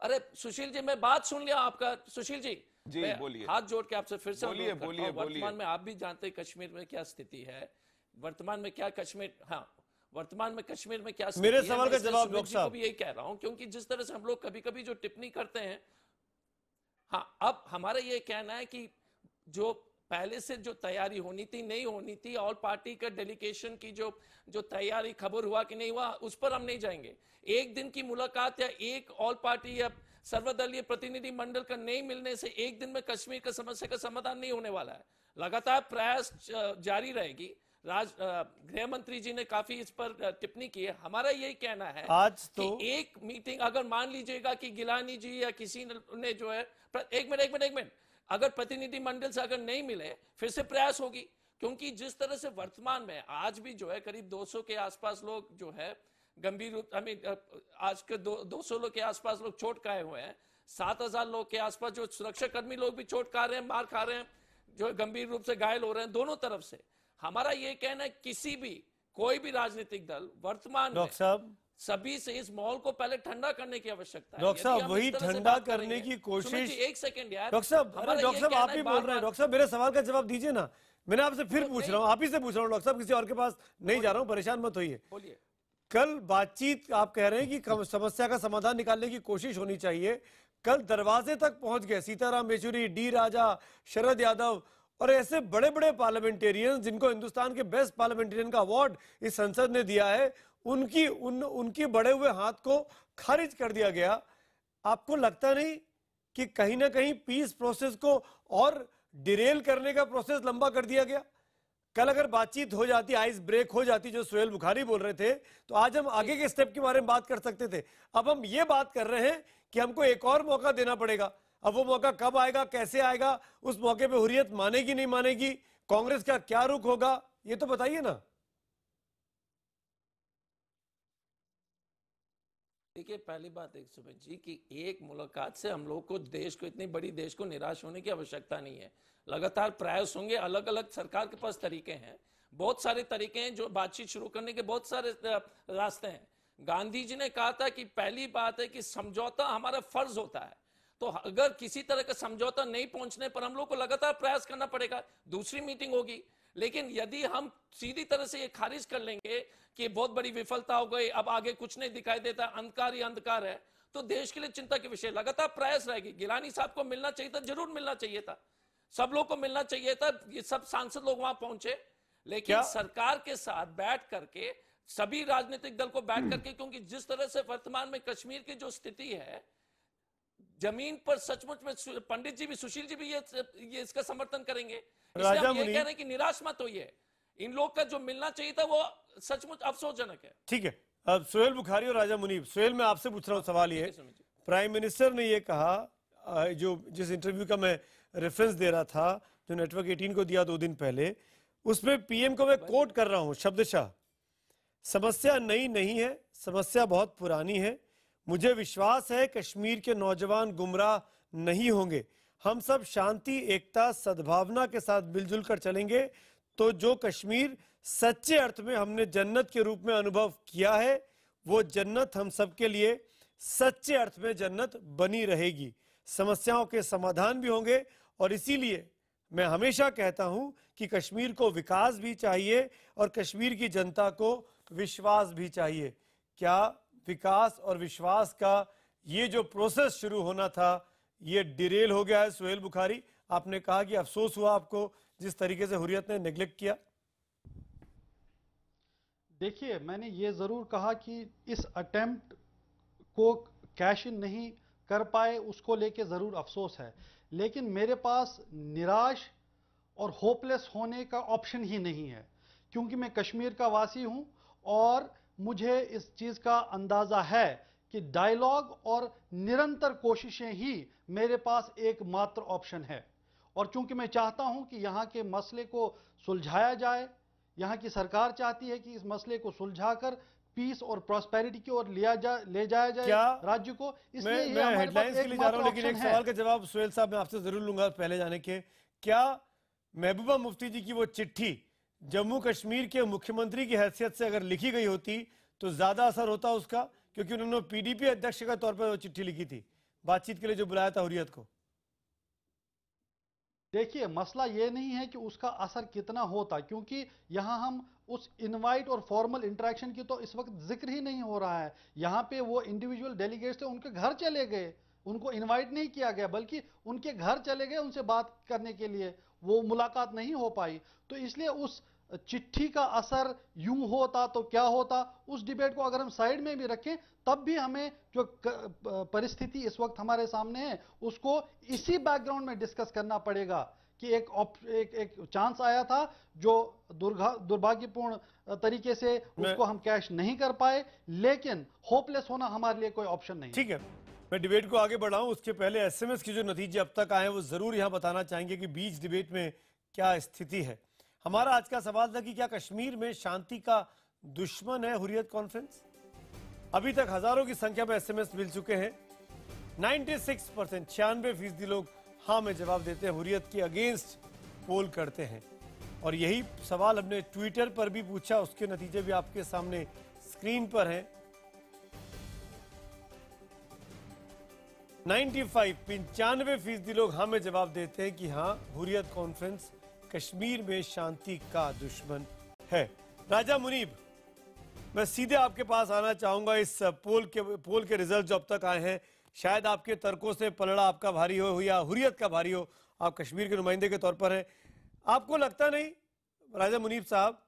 अरे सुशील जी मैं बात सुन लिया आपका सुशील जी जी बोलिए हाथ जोड़ के आपसे फिर से बोलिए बोलिए वर्तमान में आप भी जानते हैं कश्मीर में क्या स्थिति है वर्तमान में क्या कश्मीर हाँ वर्तमान में कश्मीर में क्या मेरे सवाल का जवाब भी यही कह रहा हूं क्योंकि जिस तरह से हम लोग कभी कभी जो टिप्पणी करते हैं हाँ अब हमारा यह कहना है कि जो पहले से जो तैयारी होनी थी नहीं होनी थी ऑल पार्टी का डेलीगेशन की जो जो तैयारी खबर हुआ कि नहीं हुआ उस पर हम नहीं जाएंगे एक दिन की मुलाकात या एक ऑल पार्टी या सर्वदलीय प्रतिनिधि मंडल का नहीं मिलने से एक दिन में कश्मीर का समस्या का समाधान नहीं होने वाला है लगातार प्रयास जारी रहेगी राज गृह मंत्री जी ने काफी इस पर टिप्पणी की है हमारा यही कहना है आज तो कि एक मीटिंग अगर मान लीजिएगा कि गिलानी जी या किसी ने जो है एक मिनट एक मिनट एक मिनट अगर प्रतिनिधिमंडल से अगर नहीं मिले फिर से प्रयास होगी क्योंकि जिस तरह से वर्तमान में आज भी जो है करीब 200 के आसपास लोग जो है गंभीर रूप आई मीन आज के दो, सौ लोग के आसपास लोग चोट खाए हुए हैं हजार लोग के आसपास जो सुरक्षा कर्मी लोग भी चोट खा रहे हैं मार खा रहे हैं जो गंभीर रूप से घायल हो रहे हैं दोनों तरफ से हमारा ये कहना है किसी भी कोई भी राजनीतिक दल वर्तमान में साहब सभी से इस माहौल को पहले ठंडा करने की आवश्यकता डॉक्टर साहब वही ठंडा करने की तो कोशिश एक सेकंड यार डॉक्टर साहब अरे डॉक्टर साहब आप ही बोल रहे हैं डॉक्टर साहब मेरे सवाल का जवाब दीजिए ना मैंने आपसे फिर तो पूछ रहा हूँ आप ही से पूछ रहा हूँ डॉक्टर साहब किसी और के पास नहीं जा रहा हूँ परेशान मत होइए बोलिए कल बातचीत आप कह रहे हैं कि समस्या का समाधान निकालने की कोशिश होनी चाहिए कल दरवाजे तक पहुंच गए सीताराम येचुरी डी राजा शरद यादव और ऐसे बड़े बड़े पार्लियामेंटेरियन जिनको हिंदुस्तान के बेस्ट पार्लियामेंटेरियन का अवार्ड इस संसद ने दिया है उनकी उन उनकी बड़े हुए हाथ को खारिज कर दिया गया आपको लगता नहीं कि कहीं ना कहीं पीस प्रोसेस को और डिरेल करने का प्रोसेस लंबा कर दिया गया कल अगर बातचीत हो जाती आइस ब्रेक हो जाती जो सुहेल बुखारी बोल रहे थे तो आज हम आगे के स्टेप के बारे में बात कर सकते थे अब हम ये बात कर रहे हैं कि हमको एक और मौका देना पड़ेगा अब वो मौका कब आएगा कैसे आएगा उस मौके पे हुरियत मानेगी नहीं मानेगी कांग्रेस का क्या रुख होगा ये तो बताइए ना देखिए पहली बात एक सुमित जी कि एक मुलाकात से हम लोग को देश को इतनी बड़ी देश को निराश होने की आवश्यकता नहीं है लगातार प्रयास होंगे अलग अलग सरकार के पास तरीके हैं बहुत सारे तरीके हैं जो बातचीत शुरू करने के बहुत सारे रास्ते हैं गांधी जी ने कहा था कि पहली बात है कि समझौता हमारा फर्ज होता है तो अगर किसी तरह का समझौता नहीं पहुंचने पर हम लोग को लगातार प्रयास करना पड़ेगा दूसरी मीटिंग होगी लेकिन यदि हम सीधी तरह से ये खारिज कर लेंगे कि बहुत बड़ी विफलता हो गई अब आगे कुछ नहीं दिखाई देता अंधकार ही अंधकार है तो देश के लिए चिंता के विषय लगातार प्रयास रहेगी गिलानी साहब को मिलना चाहिए था जरूर मिलना चाहिए था सब लोग को मिलना चाहिए था ये सब सांसद लोग वहां पहुंचे लेकिन क्या? सरकार के साथ बैठ करके सभी राजनीतिक दल को बैठ हम्म। करके क्योंकि जिस तरह से वर्तमान में कश्मीर की जो स्थिति है जमीन पर सचमुच में पंडित जी भी सुशील जी भी ये ये इसका समर्थन करेंगे इसलिए हम ये कह रहे हैं कि निराश मत होइए इन लोग का जो मिलना चाहिए था वो सचमुच अफसोसजनक है ठीक है अब सुहेल बुखारी और राजा मुनीब सुहेल मैं आपसे पूछ रहा हूँ सवाल ये प्राइम मिनिस्टर ने ये कहा जो जिस इंटरव्यू का मैं रेफरेंस दे रहा था जो नेटवर्क 18 को दिया दो दिन पहले उसमें पीएम को मैं कोट कर रहा हूं शब्दशाह समस्या नई नहीं है समस्या बहुत पुरानी है मुझे विश्वास है कश्मीर के नौजवान गुमराह नहीं होंगे हम सब शांति एकता सद्भावना के साथ मिलजुल कर चलेंगे तो जो कश्मीर सच्चे अर्थ में हमने जन्नत के रूप में अनुभव किया है वो जन्नत हम सबके लिए सच्चे अर्थ में जन्नत बनी रहेगी समस्याओं के समाधान भी होंगे और इसीलिए मैं हमेशा कहता हूं कि कश्मीर को विकास भी चाहिए और कश्मीर की जनता को विश्वास भी चाहिए क्या विकास और विश्वास का ये जो प्रोसेस शुरू होना था ये डिरेल हो गया है सुहेल बुखारी आपने कहा कि अफसोस हुआ आपको जिस तरीके से हुरियत ने नेग्लेक्ट किया देखिए मैंने ये ज़रूर कहा कि इस अटेम्प्ट को कैश इन नहीं कर पाए उसको लेके ज़रूर अफसोस है लेकिन मेरे पास निराश और होपलेस होने का ऑप्शन ही नहीं है क्योंकि मैं कश्मीर का वासी हूं और मुझे इस चीज का अंदाजा है कि डायलॉग और निरंतर कोशिशें ही मेरे पास एकमात्र ऑप्शन है और चूंकि मैं चाहता हूं कि यहां के मसले को सुलझाया जाए यहां की सरकार चाहती है कि इस मसले को सुलझाकर पीस और प्रॉस्पेरिटी की ओर लिया जा ले जाया जाए क्या? राज्य को इसलिए हेडलाइंस के लिए जा रहा हूं लेकिन एक सवाल का जवाब सुहेल साहब मैं आपसे जरूर लूंगा पहले जाने के क्या महबूबा मुफ्ती जी की वो चिट्ठी जम्मू कश्मीर के मुख्यमंत्री की हैसियत से अगर लिखी गई होती तो ज्यादा असर होता उसका क्योंकि उन्होंने पीडीपी अध्यक्ष के तौर पर वो चिट्ठी लिखी थी बातचीत के लिए जो बुलाया था हुरियत को देखिए मसला ये नहीं है कि उसका असर कितना होता क्योंकि यहाँ हम उस इनवाइट और फॉर्मल इंटरेक्शन की तो इस वक्त जिक्र ही नहीं हो रहा है यहाँ पे वो इंडिविजुअल डेलीगेट थे उनके घर चले गए उनको इनवाइट नहीं किया गया बल्कि उनके घर चले गए उनसे बात करने के लिए वो मुलाकात नहीं हो पाई तो इसलिए उस चिट्ठी का असर यूं होता तो क्या होता उस डिबेट को अगर हम साइड में भी रखें तब भी हमें जो परिस्थिति इस वक्त हमारे सामने है उसको इसी बैकग्राउंड में डिस्कस करना पड़ेगा कि एक एक एक चांस आया था जो दुर्घा दुर्भाग्यपूर्ण तरीके से उसको हम कैश नहीं कर पाए लेकिन होपलेस होना हमारे लिए कोई ऑप्शन नहीं ठीक है मैं डिबेट को आगे बढ़ाऊं उसके पहले एसएमएस के जो नतीजे अब तक आए हैं वो जरूर यहाँ बताना चाहेंगे कि बीच डिबेट में क्या स्थिति है हमारा आज का सवाल था कि क्या कश्मीर में शांति का दुश्मन है हुरियत कॉन्फ्रेंस अभी तक हजारों की संख्या में एसएमएस मिल चुके हैं 96 परसेंट छियानवे फीसदी लोग हाँ में जवाब देते हैं हुरियत के अगेंस्ट पोल करते हैं और यही सवाल हमने ट्विटर पर भी पूछा उसके नतीजे भी आपके सामने स्क्रीन पर हैं 95 पंचानवे फीसदी लोग हमें जवाब देते हैं कि हाँ हुरियत कॉन्फ्रेंस कश्मीर में शांति का दुश्मन है राजा मुनीब मैं सीधे आपके पास आना चाहूंगा इस पोल के पोल के रिजल्ट जो अब तक आए हैं शायद आपके तर्कों से पलड़ा आपका भारी हो या हुरियत का भारी हो आप कश्मीर के नुमाइंदे के तौर पर हैं आपको लगता नहीं राजा मुनीब साहब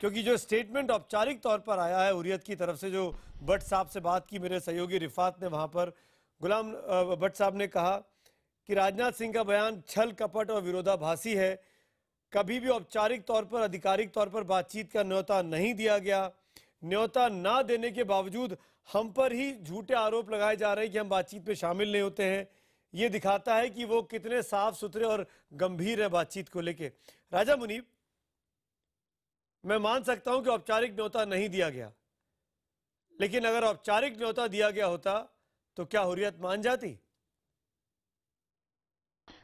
क्योंकि जो स्टेटमेंट औपचारिक तौर पर आया है हुरियत की तरफ से जो बट साहब से बात की मेरे सहयोगी रिफात ने वहां पर गुलाम भट्ट साहब ने कहा कि राजनाथ सिंह का बयान छल कपट और विरोधाभासी है कभी भी औपचारिक तौर पर आधिकारिक तौर पर बातचीत का न्योता नहीं दिया गया न्योता ना देने के बावजूद हम पर ही झूठे आरोप लगाए जा रहे हैं कि हम बातचीत में शामिल नहीं होते हैं ये दिखाता है कि वो कितने साफ सुथरे और गंभीर है बातचीत को लेके राजा मुनीब मैं मान सकता हूं कि औपचारिक न्योता नहीं दिया गया लेकिन अगर औपचारिक न्योता दिया गया होता तो क्या हुरियत मान जाती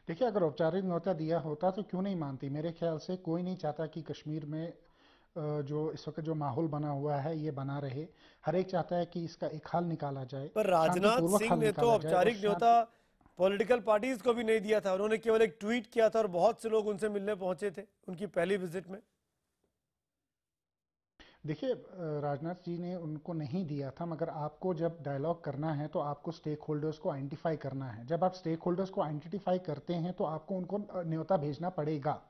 देखिए अगर औपचारिक न्यौता दिया होता तो क्यों नहीं मानती मेरे ख्याल से कोई नहीं चाहता कि कश्मीर में जो इस वक्त जो माहौल बना हुआ है ये बना रहे हर एक चाहता है कि इसका एक हल निकाला जाए पर राजनाथ सिंह ने तो औपचारिक न्योता पॉलिटिकल पार्टीज को भी नहीं दिया था उन्होंने केवल एक ट्वीट किया था और बहुत से लोग उनसे मिलने पहुंचे थे उनकी पहली विजिट में देखिए राजनाथ जी ने उनको नहीं दिया था मगर आपको जब डायलॉग करना है तो आपको स्टेक होल्डर्स को आइडेंटिफाई करना है जब आप स्टेक होल्डर्स को आइडेंटिफाई करते हैं तो आपको उनको न्योता भेजना पड़ेगा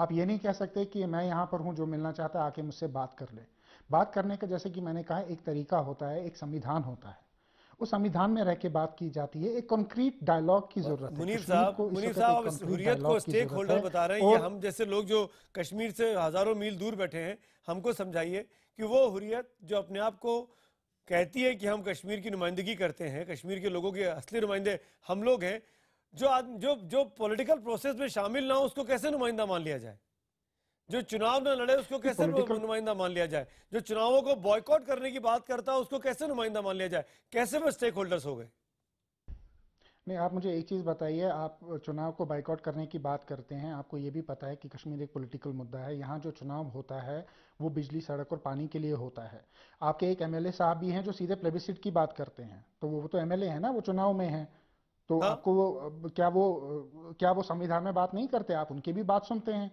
आप ये नहीं कह सकते कि मैं यहाँ पर हूँ जो मिलना चाहता है आके मुझसे बात कर ले बात करने का जैसे कि मैंने कहा एक तरीका होता है एक संविधान होता है वो संविधान में रह के बात की जाती है एक कॉन्क्रीट डायलॉग की जरूरत है हम जैसे लोग जो कश्मीर से हजारों मील दूर बैठे हैं हमको समझाइए कि वो हुरियत जो अपने आप को कहती है कि हम कश्मीर की नुमाइंदगी करते हैं कश्मीर के लोगों के असली नुमाइंदे हम लोग हैं जो आदमी जो जो पॉलिटिकल प्रोसेस में शामिल ना हो उसको कैसे नुमाइंदा मान लिया जाए जो चुनाव न लड़े उसको कैसे नुमाइंदा मान लिया जाए जो चुनावों को बॉयकॉट करने की बात करता है उसको कैसे नुमाइंदा मान लिया जाए कैसे वो स्टेक होल्डर्स हो गए नहीं आप मुझे एक चीज़ बताइए आप चुनाव को बाइकआउट करने की बात करते हैं आपको ये भी पता है कि कश्मीर एक पॉलिटिकल मुद्दा है यहाँ जो चुनाव होता है वो बिजली सड़क और पानी के लिए होता है आपके एक एमएलए साहब भी हैं जो सीधे प्लेबिसिट की बात करते हैं तो वो तो एमएलए है ना वो चुनाव में है तो हाँ? आपको वो क्या वो क्या वो संविधान में बात नहीं करते आप उनकी भी बात सुनते हैं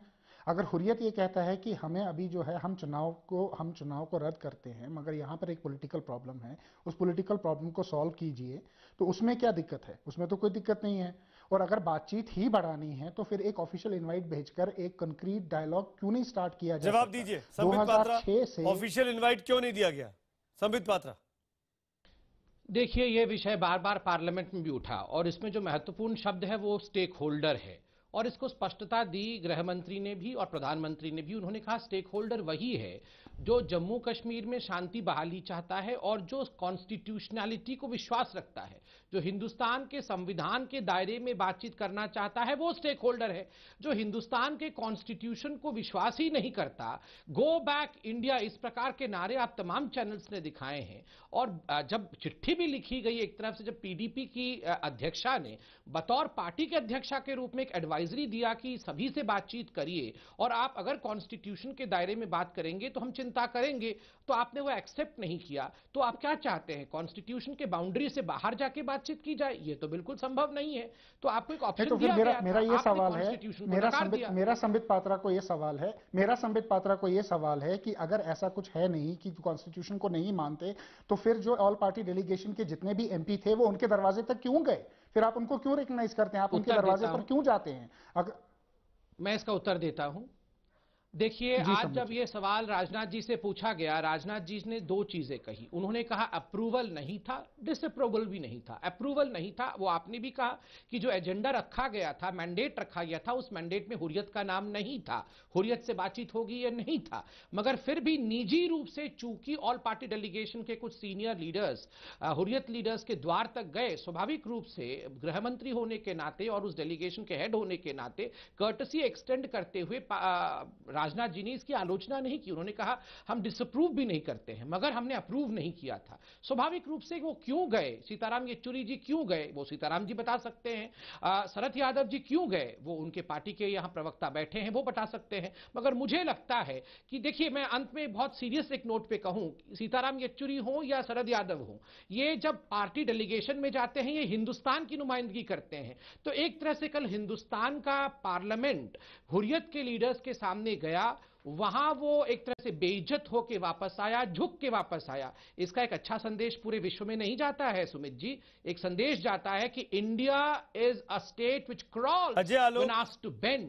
अगर हुरियत ये कहता है कि हमें अभी जो है हम चुनाव को हम चुनाव को रद्द करते हैं मगर यहाँ पर एक पॉलिटिकल प्रॉब्लम है उस पॉलिटिकल प्रॉब्लम को सॉल्व कीजिए तो उसमें क्या दिक्कत है उसमें तो कोई दिक्कत नहीं है और अगर बातचीत ही बढ़ानी है तो फिर एक ऑफिशियल इन्वाइट भेजकर एक कंक्रीट डायलॉग क्यों नहीं स्टार्ट किया जाए जवाब दीजिए दो हजार छह से ऑफिशियल इन्वाइट क्यों नहीं दिया गया संबित पात्रा देखिए यह विषय बार बार पार्लियामेंट में भी उठा और इसमें जो महत्वपूर्ण शब्द है वो स्टेक होल्डर है और इसको स्पष्टता दी गृह मंत्री ने भी और प्रधानमंत्री ने भी उन्होंने कहा स्टेक होल्डर वही है जो जम्मू कश्मीर में शांति बहाली चाहता है और जो कॉन्स्टिट्यूशनैलिटी को विश्वास रखता है जो हिंदुस्तान के संविधान के दायरे में बातचीत करना चाहता है वो स्टेक होल्डर है जो हिंदुस्तान के कॉन्स्टिट्यूशन को विश्वास ही नहीं करता गो बैक इंडिया इस प्रकार के नारे आप तमाम चैनल्स ने दिखाए हैं और जब चिट्ठी भी लिखी गई एक तरफ से जब पीडीपी की अध्यक्षा ने बतौर पार्टी के अध्यक्षा के रूप में एक एडवाइजरी दिया कि सभी से बातचीत करिए और आप अगर कॉन्स्टिट्यूशन के दायरे में बात करेंगे तो हम चिंता करेंगे तो आपने वो एक्सेप्ट नहीं किया तो आप क्या चाहते हैं कॉन्स्टिट्यूशन के बाउंड्री से बाहर जाके बातचीत की जाए ये तो बिल्कुल संभव नहीं है तो आपको एक ऑप्शन तो दिया मेरा, गया मेरा ये सवाल है मेरा संबित मेरा संबित पात्रा को ये सवाल है मेरा संबित पात्रा को ये सवाल है कि अगर ऐसा कुछ है नहीं कि कॉन्स्टिट्यूशन को नहीं मानते तो फिर जो ऑल पार्टी डेलीगेशन के जितने भी एमपी थे वो उनके दरवाजे तक क्यों गए फिर आप उनको क्यों रिकग्नाइज करते हैं आप उनके दरवाजे पर क्यों जाते हैं अगर मैं इसका उत्तर देता हूं देखिए आज जब ये सवाल राजनाथ जी से पूछा गया राजनाथ जी ने दो चीजें कही उन्होंने कहा अप्रूवल नहीं था डिसअप्रूवल भी नहीं था अप्रूवल नहीं था वो आपने भी कहा कि जो एजेंडा रखा गया था मैंडेट रखा गया था उस मैंडेट में हुरियत का नाम नहीं था हुरियत से बातचीत होगी या नहीं था मगर फिर भी निजी रूप से चूंकि ऑल पार्टी डेलीगेशन के कुछ सीनियर लीडर्स हुरियत लीडर्स के द्वार तक गए स्वाभाविक रूप से गृहमंत्री होने के नाते और उस डेलीगेशन के हेड होने के नाते कर्टसी एक्सटेंड करते हुए राजनाथ जी ने इसकी आलोचना नहीं की उन्होंने कहा हम डिसअप्रूव भी नहीं करते हैं मगर हमने अप्रूव नहीं किया था स्वाभाविक रूप से वो क्यों गए सीताराम येचुरी जी क्यों गए वो सीताराम जी बता सकते हैं शरद यादव जी क्यों गए वो उनके पार्टी के यहाँ प्रवक्ता बैठे हैं वो बता सकते हैं मगर मुझे लगता है कि देखिए मैं अंत में बहुत सीरियस एक नोट पे कहूँ सीताराम येचुरी हो या शरद यादव हो ये जब पार्टी डेलीगेशन में जाते हैं ये हिंदुस्तान की नुमाइंदगी करते हैं तो एक तरह से कल हिंदुस्तान का पार्लियामेंट हुरियत के लीडर्स के सामने गए गया वहां वो एक तरह से बेइज्जत होके वापस आया झुक के वापस आया इसका एक अच्छा संदेश पूरे विश्व में नहीं जाता है सुमित जी एक संदेश जाता है कि India is a state which crawl to bend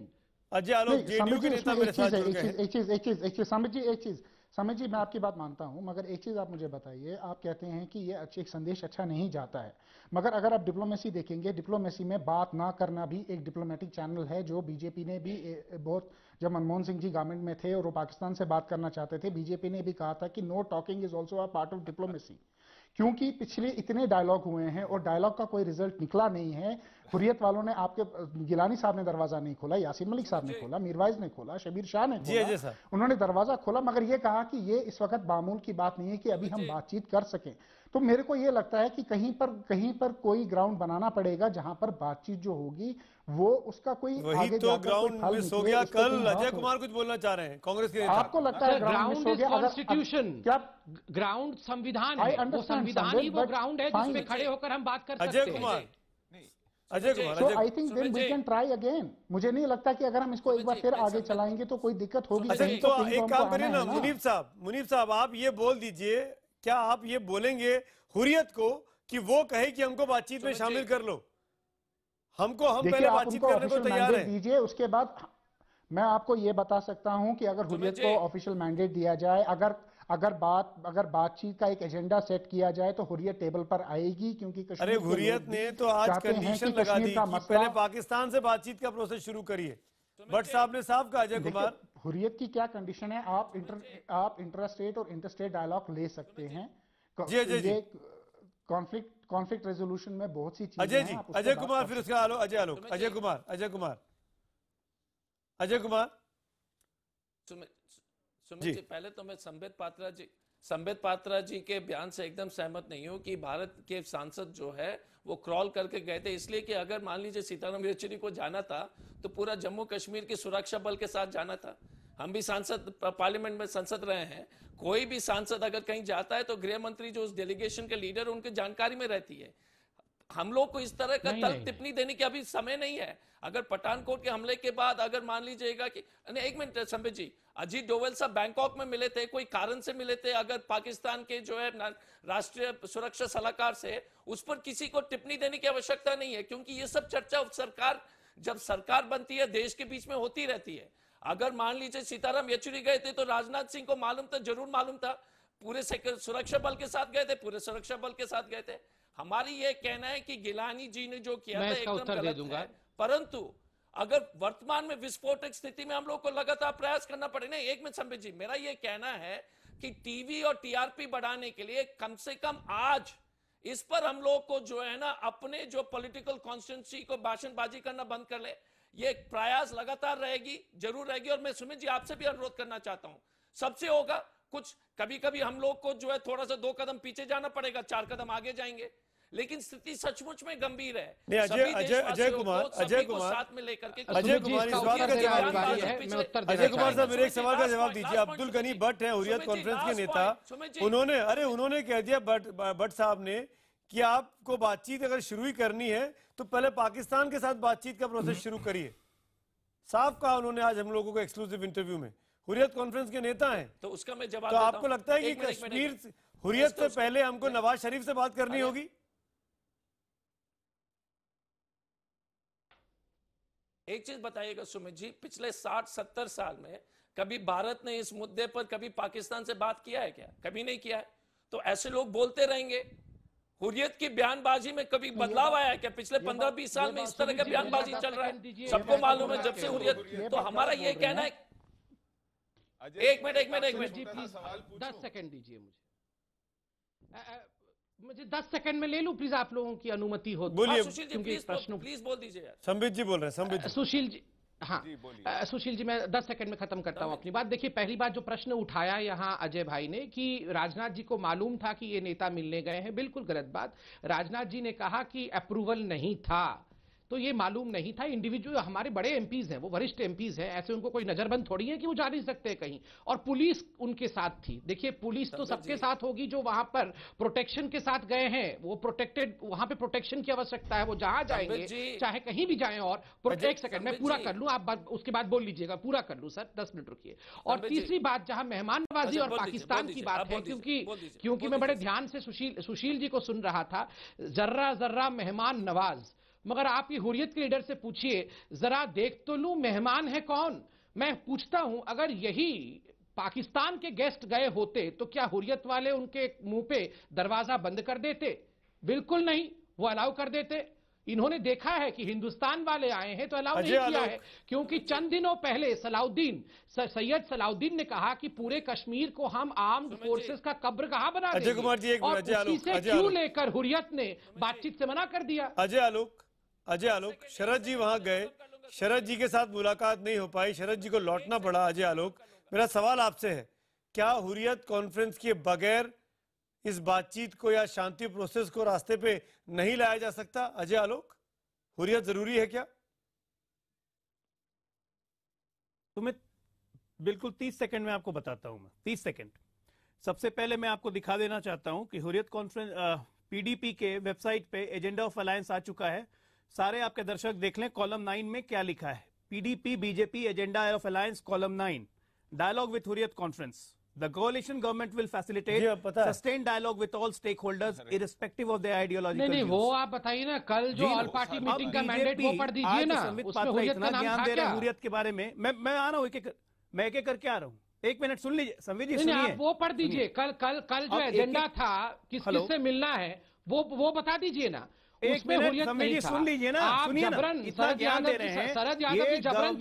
Ajay Alok JDU के नेता मेरे साथ जुड़ गए एक चीज एक चीज एक चीज जी एक चीज जी मैं आपकी बात मानता हूं मगर एक चीज़ आप मुझे बताइए आप कहते हैं कि ये अच्छे एक संदेश अच्छा नहीं जाता है मगर अगर आप डिप्लोमेसी देखेंगे डिप्लोमेसी में बात ना करना भी एक डिप्लोमेटिक चैनल है जो बीजेपी ने भी बहुत जब मनमोहन सिंह जी गवर्नमेंट में थे और वो पाकिस्तान से बात करना चाहते थे बीजेपी ने भी कहा था कि no talking is also a part of diplomacy क्योंकि पिछले इतने डायलॉग हुए हैं और डायलॉग का कोई रिजल्ट निकला नहीं है हुरियत वालों ने आपके गिलानी साहब ने दरवाजा नहीं खोला यासिन मलिक साहब ने खोला मीरवाइज ने खोला शबीर शाह ने खोला जी, जी, उन्होंने दरवाजा खोला मगर ये कहा कि ये इस वक्त बामूल की बात नहीं है कि अभी हम बातचीत कर सकें तो मेरे को ये लगता है कि कहीं पर कहीं पर कोई ग्राउंड बनाना पड़ेगा जहां पर बातचीत जो होगी वो उसका कोई वही तो ग्राउंड मिस हो गया कल अजय कुमार कुछ बोलना चाह रहे हैं कांग्रेस के आपको लगता है ग्राउंड इज कॉन्स्टिट्यूशन क्या ग्राउंड संविधान है वो संविधान ही वो ग्राउंड है जिसमें खड़े होकर हम बात कर सकते हैं Ajay Kumar Ajay Kumar so I think then we can try again मुझे नहीं लगता कि अगर हम इसको एक बार फिर आगे चलाएंगे तो कोई दिक्कत होगी अच्छा तो एक काम करिए ना मुनीब साहब मुनीब साहब आप ये बोल दीजिए क्या आप ये बोलेंगे हुरियत को कि वो कहे कि हमको बातचीत में शामिल कर लो हमको हम पहले बातचीत करने को तैयार है दीजिए उसके बाद मैं आपको ये बता सकता हूं कि अगर तो हुरियत को ऑफिशियल मैंडेट दिया जाए अगर अगर बात अगर बातचीत का एक एजेंडा सेट किया जाए तो हुरियत टेबल पर आएगी क्योंकि अरे हुरियत ने तो आज कंडीशन लगा दी कि पहले पाकिस्तान से बातचीत का प्रोसेस शुरू करिए बट तो साहब ने साफ कहा अजय कुमार हुरियत की क्या कंडीशन है आप इंटर तो आप इंटरस्टेट और इंटरस्टेट डायलॉग ले सकते हैं कॉन्फ्लिक्ट कॉन्फ्लिक्ट रेजोल्यूशन में बहुत सी चीजें अजय जी अजय कुमार फिर उसका आलो अजय आलोक तो अजय कुमार अजय कुमार अजय कुमार तो सुमित जी पहले तो मैं संबित पात्रा जी संबित पात्रा जी के बयान से एकदम सहमत नहीं हूं कि भारत के सांसद जो है वो क्रॉल करके गए थे इसलिए कि अगर मान लीजिए सीताराम येचुरी को जाना था तो पूरा जम्मू कश्मीर की सुरक्षा बल के साथ जाना था हम भी सांसद पार्लियामेंट में संसद रहे हैं कोई भी सांसद अगर कहीं जाता है तो गृह मंत्री जो उस डेलीगेशन के लीडर उनके जानकारी में रहती है हम लोग को इस तरह का तल टिप्पणी देने की अभी समय नहीं है अगर पठानकोट के हमले के बाद अगर मान लीजिएगा कि नहीं एक मिनट संबित जी अजीत डोवेल साहब बैंकॉक में मिले थे कोई कारण से मिले थे अगर पाकिस्तान के जो है राष्ट्रीय सुरक्षा सलाहकार से उस पर किसी को टिप्पणी देने की आवश्यकता नहीं है क्योंकि ये सब चर्चा सरकार जब सरकार बनती है देश के बीच में होती रहती है अगर मान लीजिए सीताराम येचुरी गए थे तो राजनाथ सिंह को मालूम था जरूर मालूम था पूरे सुरक्षा बल के साथ गए थे पूरे सुरक्षा बल के साथ गए थे हमारी यह कहना है कि गिलानी जी ने जो किया था एकदम गलत है परंतु अगर वर्तमान में विस्फोटक स्थिति में हम लोग को लगातार प्रयास करना पड़े ना एक मिनट संबित जी मेरा यह कहना है कि टीवी और टीआरपी बढ़ाने के लिए कम से कम आज इस पर हम लोग को जो है ना अपने जो पॉलिटिकल कॉन्स्टिट्यूंसी को भाषणबाजी करना बंद कर ले ये प्रयास लगातार रहेगी जरूर रहेगी और मैं सुमित जी आपसे भी अनुरोध करना चाहता हूं सबसे होगा कुछ कभी कभी हम लोग को जो है थोड़ा सा दो कदम पीछे जाना पड़ेगा चार कदम आगे जाएंगे लेकिन स्थिति सचमुच में गंभीर है अजय अजय कुमार अजय कुमार साथ में लेकर के अजय कुमार इस का जवाब अजय कुमार साहब मेरे एक सवाल का जवाब दीजिए अब्दुल गनी भट्ट है हुरियत कॉन्फ्रेंस के नेता उन्होंने अरे उन्होंने कह दिया भट्ट साहब ने कि आपको बातचीत अगर शुरू ही करनी है तो पहले पाकिस्तान के साथ बातचीत का प्रोसेस शुरू करिए साफ कहा उन्होंने आज हम लोगों को एक्सक्लूसिव इंटरव्यू में हुरियत कॉन्फ्रेंस के नेता हैं तो उसका मैं जवाब तो आपको लगता है कि कश्मीर हुरियत से पहले हमको नवाज शरीफ से बात करनी होगी एक चीज बताइएगा सुमित जी पिछले साठ सत्तर साल में कभी भारत ने इस मुद्दे पर कभी पाकिस्तान से बात किया है क्या कभी नहीं किया है तो ऐसे लोग बोलते रहेंगे हुरियत की बयानबाजी में कभी तो बदलाव आया क्या पिछले पंद्रह बीस साल में इस तरह तो का बयानबाजी चल रहा है सबको तो मालूम है जब से हुरियत तो हमारा ये कहना है एक मिनट एक मिनट एक मिनट दस सेकंड दीजिए मुझे मुझे दस सेकंड में ले लूं प्लीज आप लोगों की अनुमति हो हाँ, बोलिए सुशील जी प्लीज प्लीज बोल दीजिए संबित जी बोल रहे हैं संबित सुशील जी हाँ आ, सुशील जी मैं दस सेकंड में खत्म करता हूँ अपनी बात देखिए पहली बात जो प्रश्न उठाया यहाँ अजय भाई ने कि राजनाथ जी को मालूम था कि ये नेता मिलने गए हैं बिल्कुल गलत बात राजनाथ जी ने कहा कि अप्रूवल नहीं था तो ये मालूम नहीं था इंडिविजुअल हमारे बड़े एमपीज हैं वो वरिष्ठ एमपीज हैं ऐसे उनको कोई नजरबंद थोड़ी है कि वो जा नहीं सकते कहीं और पुलिस उनके साथ थी देखिए पुलिस तो सबके साथ होगी जो वहां पर प्रोटेक्शन के साथ गए हैं वो प्रोटेक्टेड वहां पे प्रोटेक्शन की आवश्यकता है वो जहां जाएंगे चाहे कहीं भी जाए और प्रोटेक्ट सेकंड मैं पूरा कर लू आप उसके बाद बोल लीजिएगा पूरा कर लूँ सर दस मिनट रुकी और तीसरी बात जहां मेहमानबाजी अच्छा, और पाकिस्तान की बात है क्योंकि क्योंकि मैं बड़े ध्यान से सुशील सुशील जी को सुन रहा था जर्रा जर्रा मेहमान नवाज मगर आप हुरियत के लीडर से पूछिए जरा देख तो लू मेहमान है कौन मैं पूछता हूं अगर यही पाकिस्तान के गेस्ट गए होते तो क्या हुरियत वाले उनके मुंह पे दरवाजा बंद कर देते बिल्कुल नहीं वो अलाउ कर देते इन्होंने देखा है कि हिंदुस्तान वाले आए हैं तो अलाउ नहीं किया है क्योंकि चंद दिनों पहले सलाउद्दीन सैयद सलाउद्दीन ने कहा कि पूरे कश्मीर को हम आर्म फोर्सेस का कब्र कहा बना देंगे और उसी से क्यों लेकर हुरियत ने बातचीत से मना कर दिया अजय आलोक अजय आलोक शरद जी वहां गए शरद जी के साथ मुलाकात नहीं हो पाई शरद जी को लौटना पड़ा अजय आलोक मेरा सवाल आपसे है क्या हुरियत कॉन्फ्रेंस के बगैर इस बातचीत को या शांति प्रोसेस को रास्ते पे नहीं लाया जा सकता अजय आलोक हुरियत जरूरी है क्या सुमित तो बिल्कुल तीस सेकंड में आपको बताता हूं मैं तीस सेकंड सबसे पहले मैं आपको दिखा देना चाहता हूं कि हुरियत कॉन्फ्रेंस पीडीपी के वेबसाइट पे एजेंडा ऑफ अलायंस आ चुका है सारे आपके दर्शक देख लें कॉलम नाइन में क्या लिखा है PDP BJP agenda of alliance column nine dialogue with Hurriyat conference The coalition government will facilitate sustained dialogue with all stakeholders irrespective of their ideological नहीं, नहीं, वो आप बताइए ना कल जो ऑल पार्टी मीटिंग का मैंडेट वो पढ़ दीजिए ना उसमें इतना ध्यान दे रहे हैं हुरियत के बारे में मैं मैं आ रहा हूँ एक मैं एक करके आ रहा हूँ एक मिनट सुन लीजिए संवीर जी सुनिए वो पढ़ दीजिए कल कल कल जो एजेंडा था किस किस से मिलना है वो वो बता दीजिए ना एक मिनट समय जी सुन लीजिए ना सुनिए ना इतना ज्ञान दे रहे हैं शरद यादव जबरन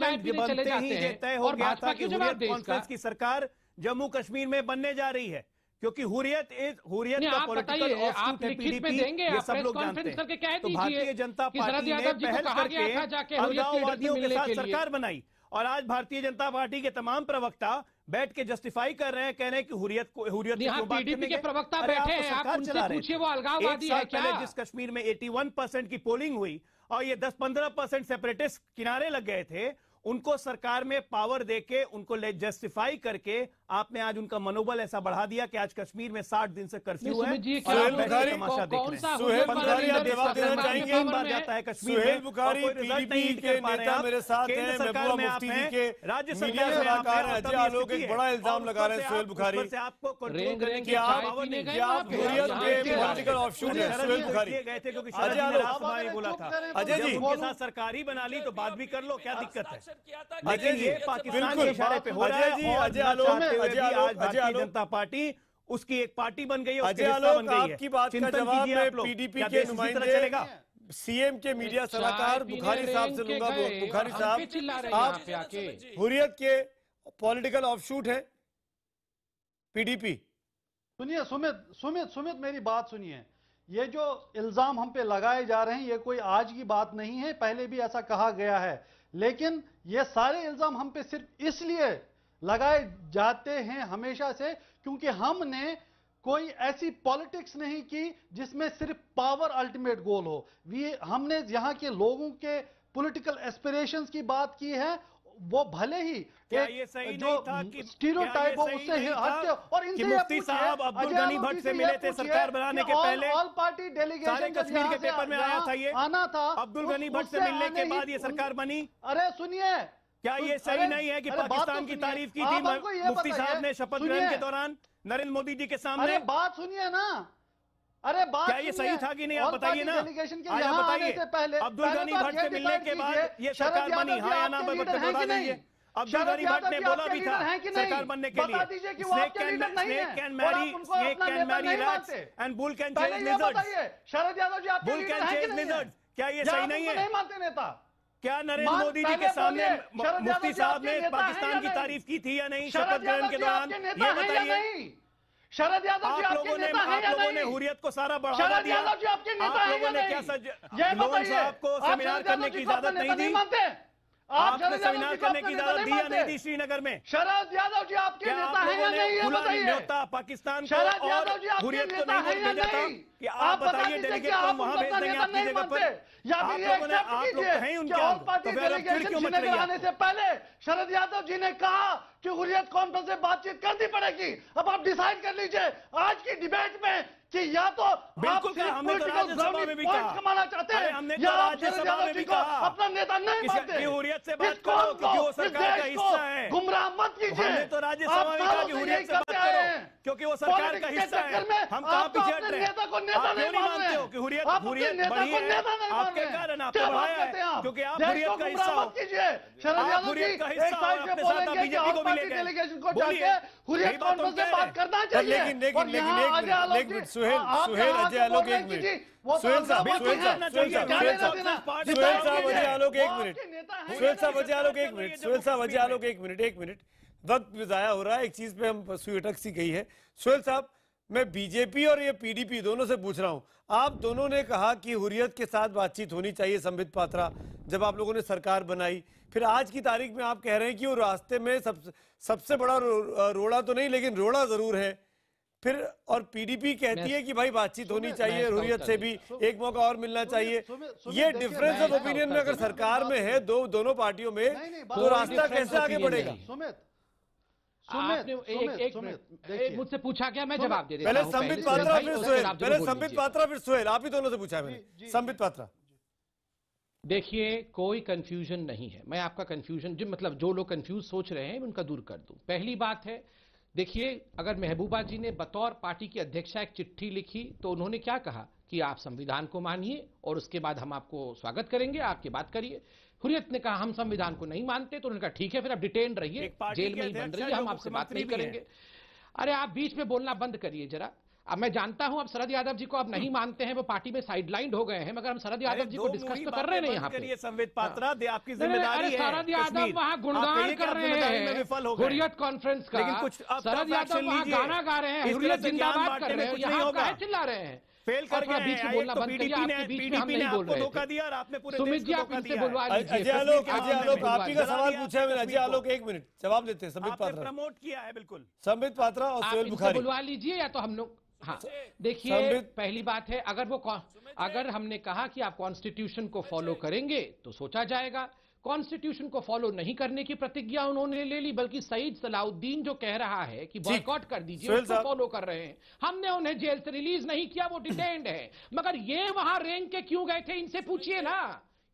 चले जाते हैं की सरकार जम्मू कश्मीर में बनने जा रही है क्योंकि हुरियत इज हुरियत का पॉलिटिकल देंगे ये सब लोग जानते हैं तो भारतीय जनता पार्टी ने पहल करके अलगाववादियों के साथ सरकार बनाई और आज भारतीय जनता पार्टी के तमाम प्रवक्ता बैठ के जस्टिफाई कर रहे हैं कहने की हुरियत को हुरियत हाँ, को पीडीपी के प्रवक्ता बैठे तो हैं आप उनसे पूछिए वो अलगाववादी है क्या जिस कश्मीर में 81 परसेंट की पोलिंग हुई और ये 10-15 परसेंट सेपरेटिस्ट किनारे लग गए थे उनको सरकार में पावर देके उनको जस्टिफाई करके आपने आज उनका मनोबल ऐसा बढ़ा दिया कि आज कश्मीर में साठ दिन से कर्फ्यू है राज्य हाँ, बड़ा इल्जाम लगा रहे था अजय जी सरकारी बना ली तो बात भी कर लो क्या दिक्कत है अजय जी पाकिस्तान के इशारे पे हो रहा है अजय आलोक हुए भी जनता पार्टी उसकी एक पार्टी बन गई है अजय आपकी बात का जवाब मैं पीडीपी के नुमाइंदे चलेगा सीएम के मीडिया सलाहकार बुखारी साहब से लूंगा बुखारी साहब आप हुरियत के पॉलिटिकल ऑफशूट है पीडीपी सुनिए सुमित सुमित सुमित मेरी बात सुनिए ये जो इल्जाम हम पे लगाए जा रहे हैं ये कोई आज की बात नहीं है पहले भी ऐसा कहा गया है लेकिन ये सारे इल्जाम हम पे सिर्फ इसलिए लगाए जाते हैं हमेशा से क्योंकि हमने कोई ऐसी पॉलिटिक्स नहीं की जिसमें सिर्फ पावर अल्टीमेट गोल हो वी हमने यहाँ के लोगों के पॉलिटिकल एस्पिरेशन की बात की है वो भले ही क्या ये सही जो नहीं था कि अच्छा, और इनसे मुफ्ती साहब अब्दुल गनी भट्ट से मिले थे सरकार बनाने के पहले ऑल पार्टी डेलीगेशन कश्मीर के पेपर में आया था ये आना था अब्दुल गनी भट्ट से मिलने के बाद ये सरकार बनी अरे सुनिए क्या ये सही नहीं है कि तो पाकिस्तान की तारीफ की थी मुफ्ती साहब ने शपथ ग्रहण के दौरान नरेंद्र मोदी जी के सामने बात सुनिए ना अरे बात क्या ये सही था कि नहीं आप बताइए ना आज आप बताइए अब्दुल तो हाँ गनी भट्ट से मिलने के बाद ये सरकार बनी हाँ या ना बता दीजिए अब्दुल गनी भट्ट ने बोला भी था सरकार बनने के लिए snake can marry snake can marry rats and bull can chase lizards bull can chase lizards क्या ये सही तो नहीं है नहीं मानते नेता क्या नरेंद्र मोदी जी के सामने मुफ्ती साहब ने पाकिस्तान की तारीफ की थी या नहीं शपथ ग्रहण के दौरान ये बताइए शरद यादव आप लोगों ने आप लोगों ने हुरियत को सारा बढ़ावा दिया आप लोगों ने क्या सज लोन साहब को सेमिनार करने की इजाजत नहीं दी आपने सेमिनार करने की इजाजत दी या नहीं दी श्रीनगर में शरद यादव जी आपके नेता हैं या नहीं ये बताइए नेता पाकिस्तान को और हुरियत को नहीं वोट भेजा था कि आप बताइए डेलीगेट को वहां भेज देंगे आपकी जगह पर या फिर ये एक्सेप्ट कीजिए हैं उनके तो फिर आप फिर क्यों आने से पहले शरद यादव जी ने कहा कि हुरियत कॉन्फ्रेंस से बातचीत करनी पड़ेगी अब आप डिसाइड कर लीजिए आज की डिबेट में कि या तो बिल्कुल हमने तो में भी कहा कमाना चाहते हैं हमने तो राज्यसभा में भी कहा अपना नेता नहीं मानते हुरियत से बात करो क्योंकि वो सरकार का हिस्सा है गुमराह मत कीजिए हमने तो राज्यसभा में कहा कि हुरियत से क्योंकि वो सरकार का हिस्सा है हम कहाँ पीछे हट रहे हैं आप क्यों नहीं मानते हो कि हुरियत हुरियत बढ़ी है आपके कारण आपने बढ़ाया है क्योंकि आप हुरियत का हिस्सा हो आप हुरियत का हिस्सा हो अपने साथ आप बीजेपी को भी ले गए बोलिए हुरियत कॉन्फ्रेंस से बात करना चाहिए लेकिन लेकिन लेकिन एक मिनट सुहेल सुहेल अजय आलोक एक मिनट सुहेल साहब सुहेल साहब सुहेल साहब सुहेल साहब अजय आलोक एक मिनट सुहेल साहब अजय आलोक एक मिनट सुहेल साहब अजय आलोक एक मिनट एक मिनट वक्त भी ज़ाया हो रहा है एक चीज़ पे हम सुटक सी गई है सोहेल साहब मैं बीजेपी और ये पीडीपी दोनों से पूछ रहा हूँ आप दोनों ने कहा कि हुरियत के साथ बातचीत होनी चाहिए संबित पात्रा जब आप लोगों ने सरकार बनाई फिर आज की तारीख में आप कह रहे हैं कि वो रास्ते में सब सबसे बड़ा रो, रोड़ा तो नहीं लेकिन रोड़ा जरूर है फिर और पीडीपी कहती है कि भाई बातचीत होनी चाहिए हुरियत से भी एक मौका और मिलना चाहिए ये डिफरेंस ऑफ ओपिनियन में अगर सरकार में है दो दोनों पार्टियों में तो रास्ता कैसे आगे बढ़ेगा मुझसे पूछा गया मैं जवाब दे पहले संबित पात्रा फिर सुहेल पहले संबित पात्रा फिर सुहेल आप ही दोनों से पूछा मैंने संबित पात्रा देखिए कोई कंफ्यूजन नहीं है मैं आपका कंफ्यूजन जो मतलब जो लोग कंफ्यूज सोच रहे हैं उनका दूर कर दूं पहली बात है देखिए अगर महबूबा जी ने बतौर पार्टी की अध्यक्षा एक चिट्ठी लिखी तो उन्होंने क्या कहा कि आप संविधान को मानिए और उसके बाद हम आपको स्वागत करेंगे आपकी बात करिए हुरियत ने कहा हम संविधान को नहीं मानते तो उन्होंने कहा ठीक है फिर आप डिटेन रहिए जेल में ही बन रही है हम आपसे बात नहीं करेंगे अरे आप बीच में बोलना बंद करिए जरा अब मैं जानता हूं अब शरद यादव जी को आप नहीं मानते हैं वो पार्टी में साइडलाइन हो गए हैं मगर हम शरद यादव जी को डिस्कस तो कर रहे हैं यहाँ पे संवित हाँ। पात्रा आपकी जिम्मेदारी है शरद यादव वहाँ गुणगान कर रहे हैं विफल हो हुरियत कॉन्फ्रेंस का शरद यादव वहाँ गाना गा रहे हैं हुरियत तो जिंदाबाद कर रहे हैं यहाँ चिल्ला रहे हैं फेल कर गया बीच में बोलना तो बंद करिए आपके बीच में हम नहीं बोल रहे धोखा दिया और आपने पूरे सुमित जी आप इनसे बुलवा लीजिए अजय आलोक अजय आलोक आप ही का सवाल पूछा है मैंने अजय आलोक एक मिनट जवाब देते हैं संबित पात्रा आपने प्रमोट किया है बिल्कुल संबित पात्रा और सुहेल बुखारी बुलवा लीजिए या तो हम लोग हाँ देखिए पहली बात है अगर वो अगर हमने कहा कि आप कॉन्स्टिट्यूशन को फॉलो करेंगे तो सोचा जाएगा कॉन्स्टिट्यूशन को फॉलो नहीं करने की प्रतिज्ञा उन्होंने ले ली बल्कि सईद सलाउद्दीन जो कह रहा है कि बॉयकॉट कर दीजिए उसको फॉलो कर रहे हैं हमने उन्हें जेल से रिलीज नहीं किया वो डिटेंड है मगर ये वहां रेंग के क्यों गए थे इनसे पूछिए ना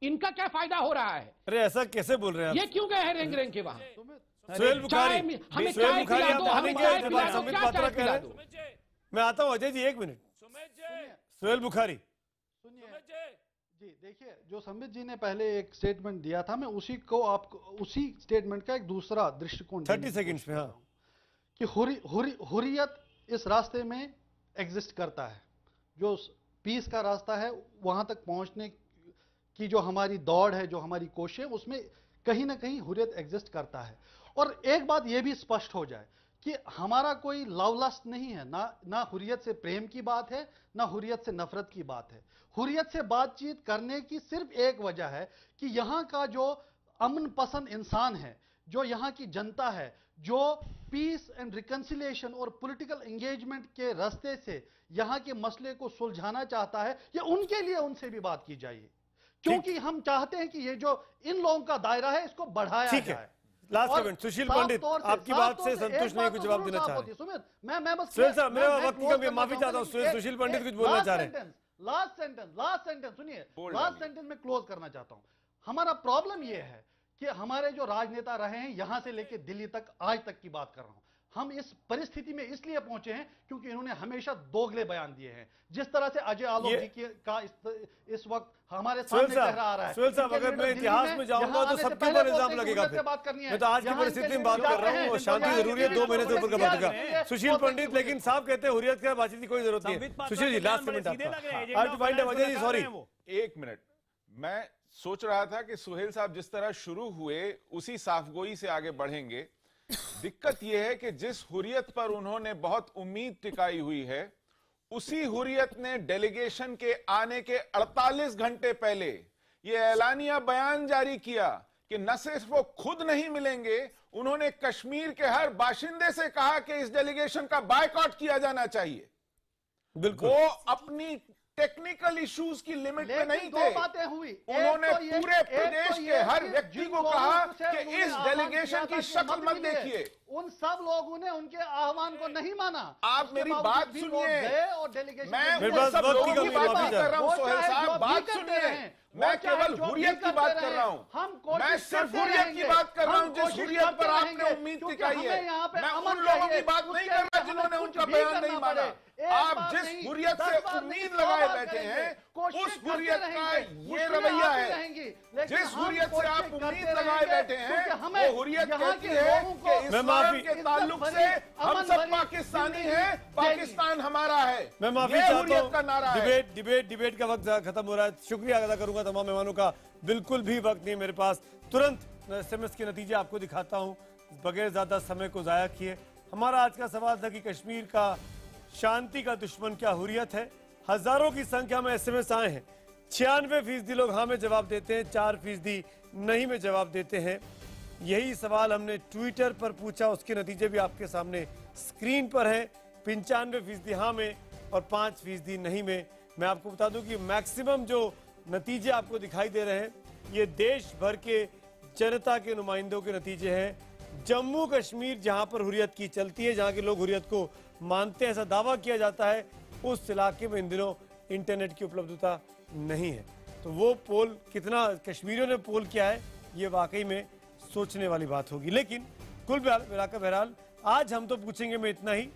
इनका क्या फायदा हो रहा है अरे ऐसा कैसे बोल रहे हैं ये क्यों गए हैं रेंग रेंग के वहां मैं आता हूँ अजय जी एक मिनट सुहेल बुखारी सुनिए जी देखिए जो संबित जी ने पहले एक स्टेटमेंट दिया था मैं उसी को आपको उसी स्टेटमेंट का एक दूसरा दृष्टिकोण थर्टी सेकेंड्स में हाँ कि हुरियत इस रास्ते में एग्जिस्ट करता है जो पीस का रास्ता है वहां तक पहुंचने की जो हमारी दौड़ है जो हमारी कोशिश है उसमें कहीं ना कहीं हुरियत एग्जिस्ट करता है और एक बात यह भी स्पष्ट हो जाए कि हमारा कोई लवलस्ट नहीं है ना ना हुरियत से प्रेम की बात है ना हुरियत से नफरत की बात है हुरियत से बातचीत करने की सिर्फ एक वजह है कि यहाँ का जो अमन पसंद इंसान है जो यहाँ की जनता है जो पीस एंड रिकन्सिलेशन और पॉलिटिकल एंगेजमेंट के रास्ते से यहाँ के मसले को सुलझाना चाहता है ये उनके लिए उनसे भी बात की जाइए क्योंकि हम चाहते हैं कि ये जो इन लोगों का दायरा है इसको बढ़ाया जाए लास्ट कमेंट सुशील पंडित आपकी बात से संतुष्ट नहीं कुछ तो जवाब देना चाह रहे सुमित मैं मैं बस सुनील साहब मेरा वक्त कम माफी चाहता हूँ सुशील पंडित कुछ बोलना चाह रहे हैं लास्ट सेंटेंस लास्ट सेंटेंस सुनिए लास्ट सेंटेंस में क्लोज करना चाहता हूं हमारा प्रॉब्लम यह है कि हमारे जो राजनेता रहे हैं यहां से लेकर दिल्ली तक आज तक की बात कर रहा हूं हम इस परिस्थिति में इसलिए पहुंचे हैं क्योंकि इन्होंने हमेशा दोगले बयान दिए हैं जिस तरह से अजय आलोक जी के का इस, इस वक्त हमारे सामने चेहरा आ रहा है अगर तो सबके ऊपर इल्जाम लगेगा मैं तो आज की परिस्थिति में बात कर रहा हूँ शांति जरूरी है दो महीने से ऊपर का बात का सुशील पंडित लेकिन साफ कहते हैं हुरियत क्या बातचीत की कोई जरूरत नहीं सुशील जी लास्ट मिनट आपका अजय जी सॉरी एक मिनट मैं सोच रहा था कि सुहेल साहब जिस तरह शुरू हुए उसी साफगोई से आगे बढ़ेंगे दिक्कत यह है कि जिस हुरियत पर उन्होंने बहुत उम्मीद टिकाई हुई है उसी हुरियत ने डेलीगेशन के आने के 48 घंटे पहले यह ऐलानिया बयान जारी किया कि न सिर्फ वो खुद नहीं मिलेंगे उन्होंने कश्मीर के हर बाशिंदे से कहा कि इस डेलीगेशन का बायकॉट किया जाना चाहिए वो अपनी टेक्निकल इश्यूज की लिमिट में नहीं थे बातें हुई उन्होंने तो पूरे तो प्रदेश के हर व्यक्ति को कहा कि इस डेलीगेशन की शक्ल मत देखिए उन सब लोगों ने उनके आह्वान को नहीं माना आप मेरी बात सुनिए और डेलीगेशन मैं केवल हुरियत की बात कर रहा हूं हम मैं सिर्फ हुरियत की बात कर रहा हूं जिस हुरियत पर आपने उम्मीद दिखाई है मैं उन लोगों की बात नहीं कर रहा जिन्होंने उनका बयान नहीं माना आप जिस हुरियत से उम्मीद लगाए बैठे हैं उस हुरियत का ये रवैया है जिस हुरियत से आप उम्मीद लगाए बैठे हैं वो हुरियत कहती है कि इस्लाम माफी के ताल्लुक से हम सब पाकिस्तानी हैं पाकिस्तान हमारा है मैं माफी चाहता डिबेट डिबेट डिबेट का वक्त खत्म हो रहा है शुक्रिया अदा करूंगा तमाम मेहमानों का बिल्कुल भी वक्त नहीं मेरे पास तुरंत एस के नतीजे आपको दिखाता हूँ बगैर ज्यादा समय को ज़ाया किए हमारा आज का सवाल था कि कश्मीर का शांति का दुश्मन क्या हुरियत है हजारों की संख्या में एसएमएस आए हैं छियानवे फीसदी लोग हाँ में जवाब देते हैं चार फीसदी नहीं में जवाब देते हैं यही सवाल हमने ट्विटर पर पूछा उसके नतीजे भी आपके सामने स्क्रीन पर हैं पंचानवे फीसदी हाँ में और पाँच फीसदी नहीं में मैं आपको बता दूं कि मैक्सिमम जो नतीजे आपको दिखाई दे रहे हैं ये देश भर के जनता के नुमाइंदों के नतीजे हैं जम्मू कश्मीर जहां पर हुरियत की चलती है जहां के लोग हुरियत को मानते हैं ऐसा दावा किया जाता है उस इलाके में इन दिनों इंटरनेट की उपलब्धता नहीं है तो वो पोल कितना कश्मीरियों ने पोल किया है ये वाकई में सोचने वाली बात होगी लेकिन कुल मिलाकर बहरहाल आज हम तो पूछेंगे में इतना ही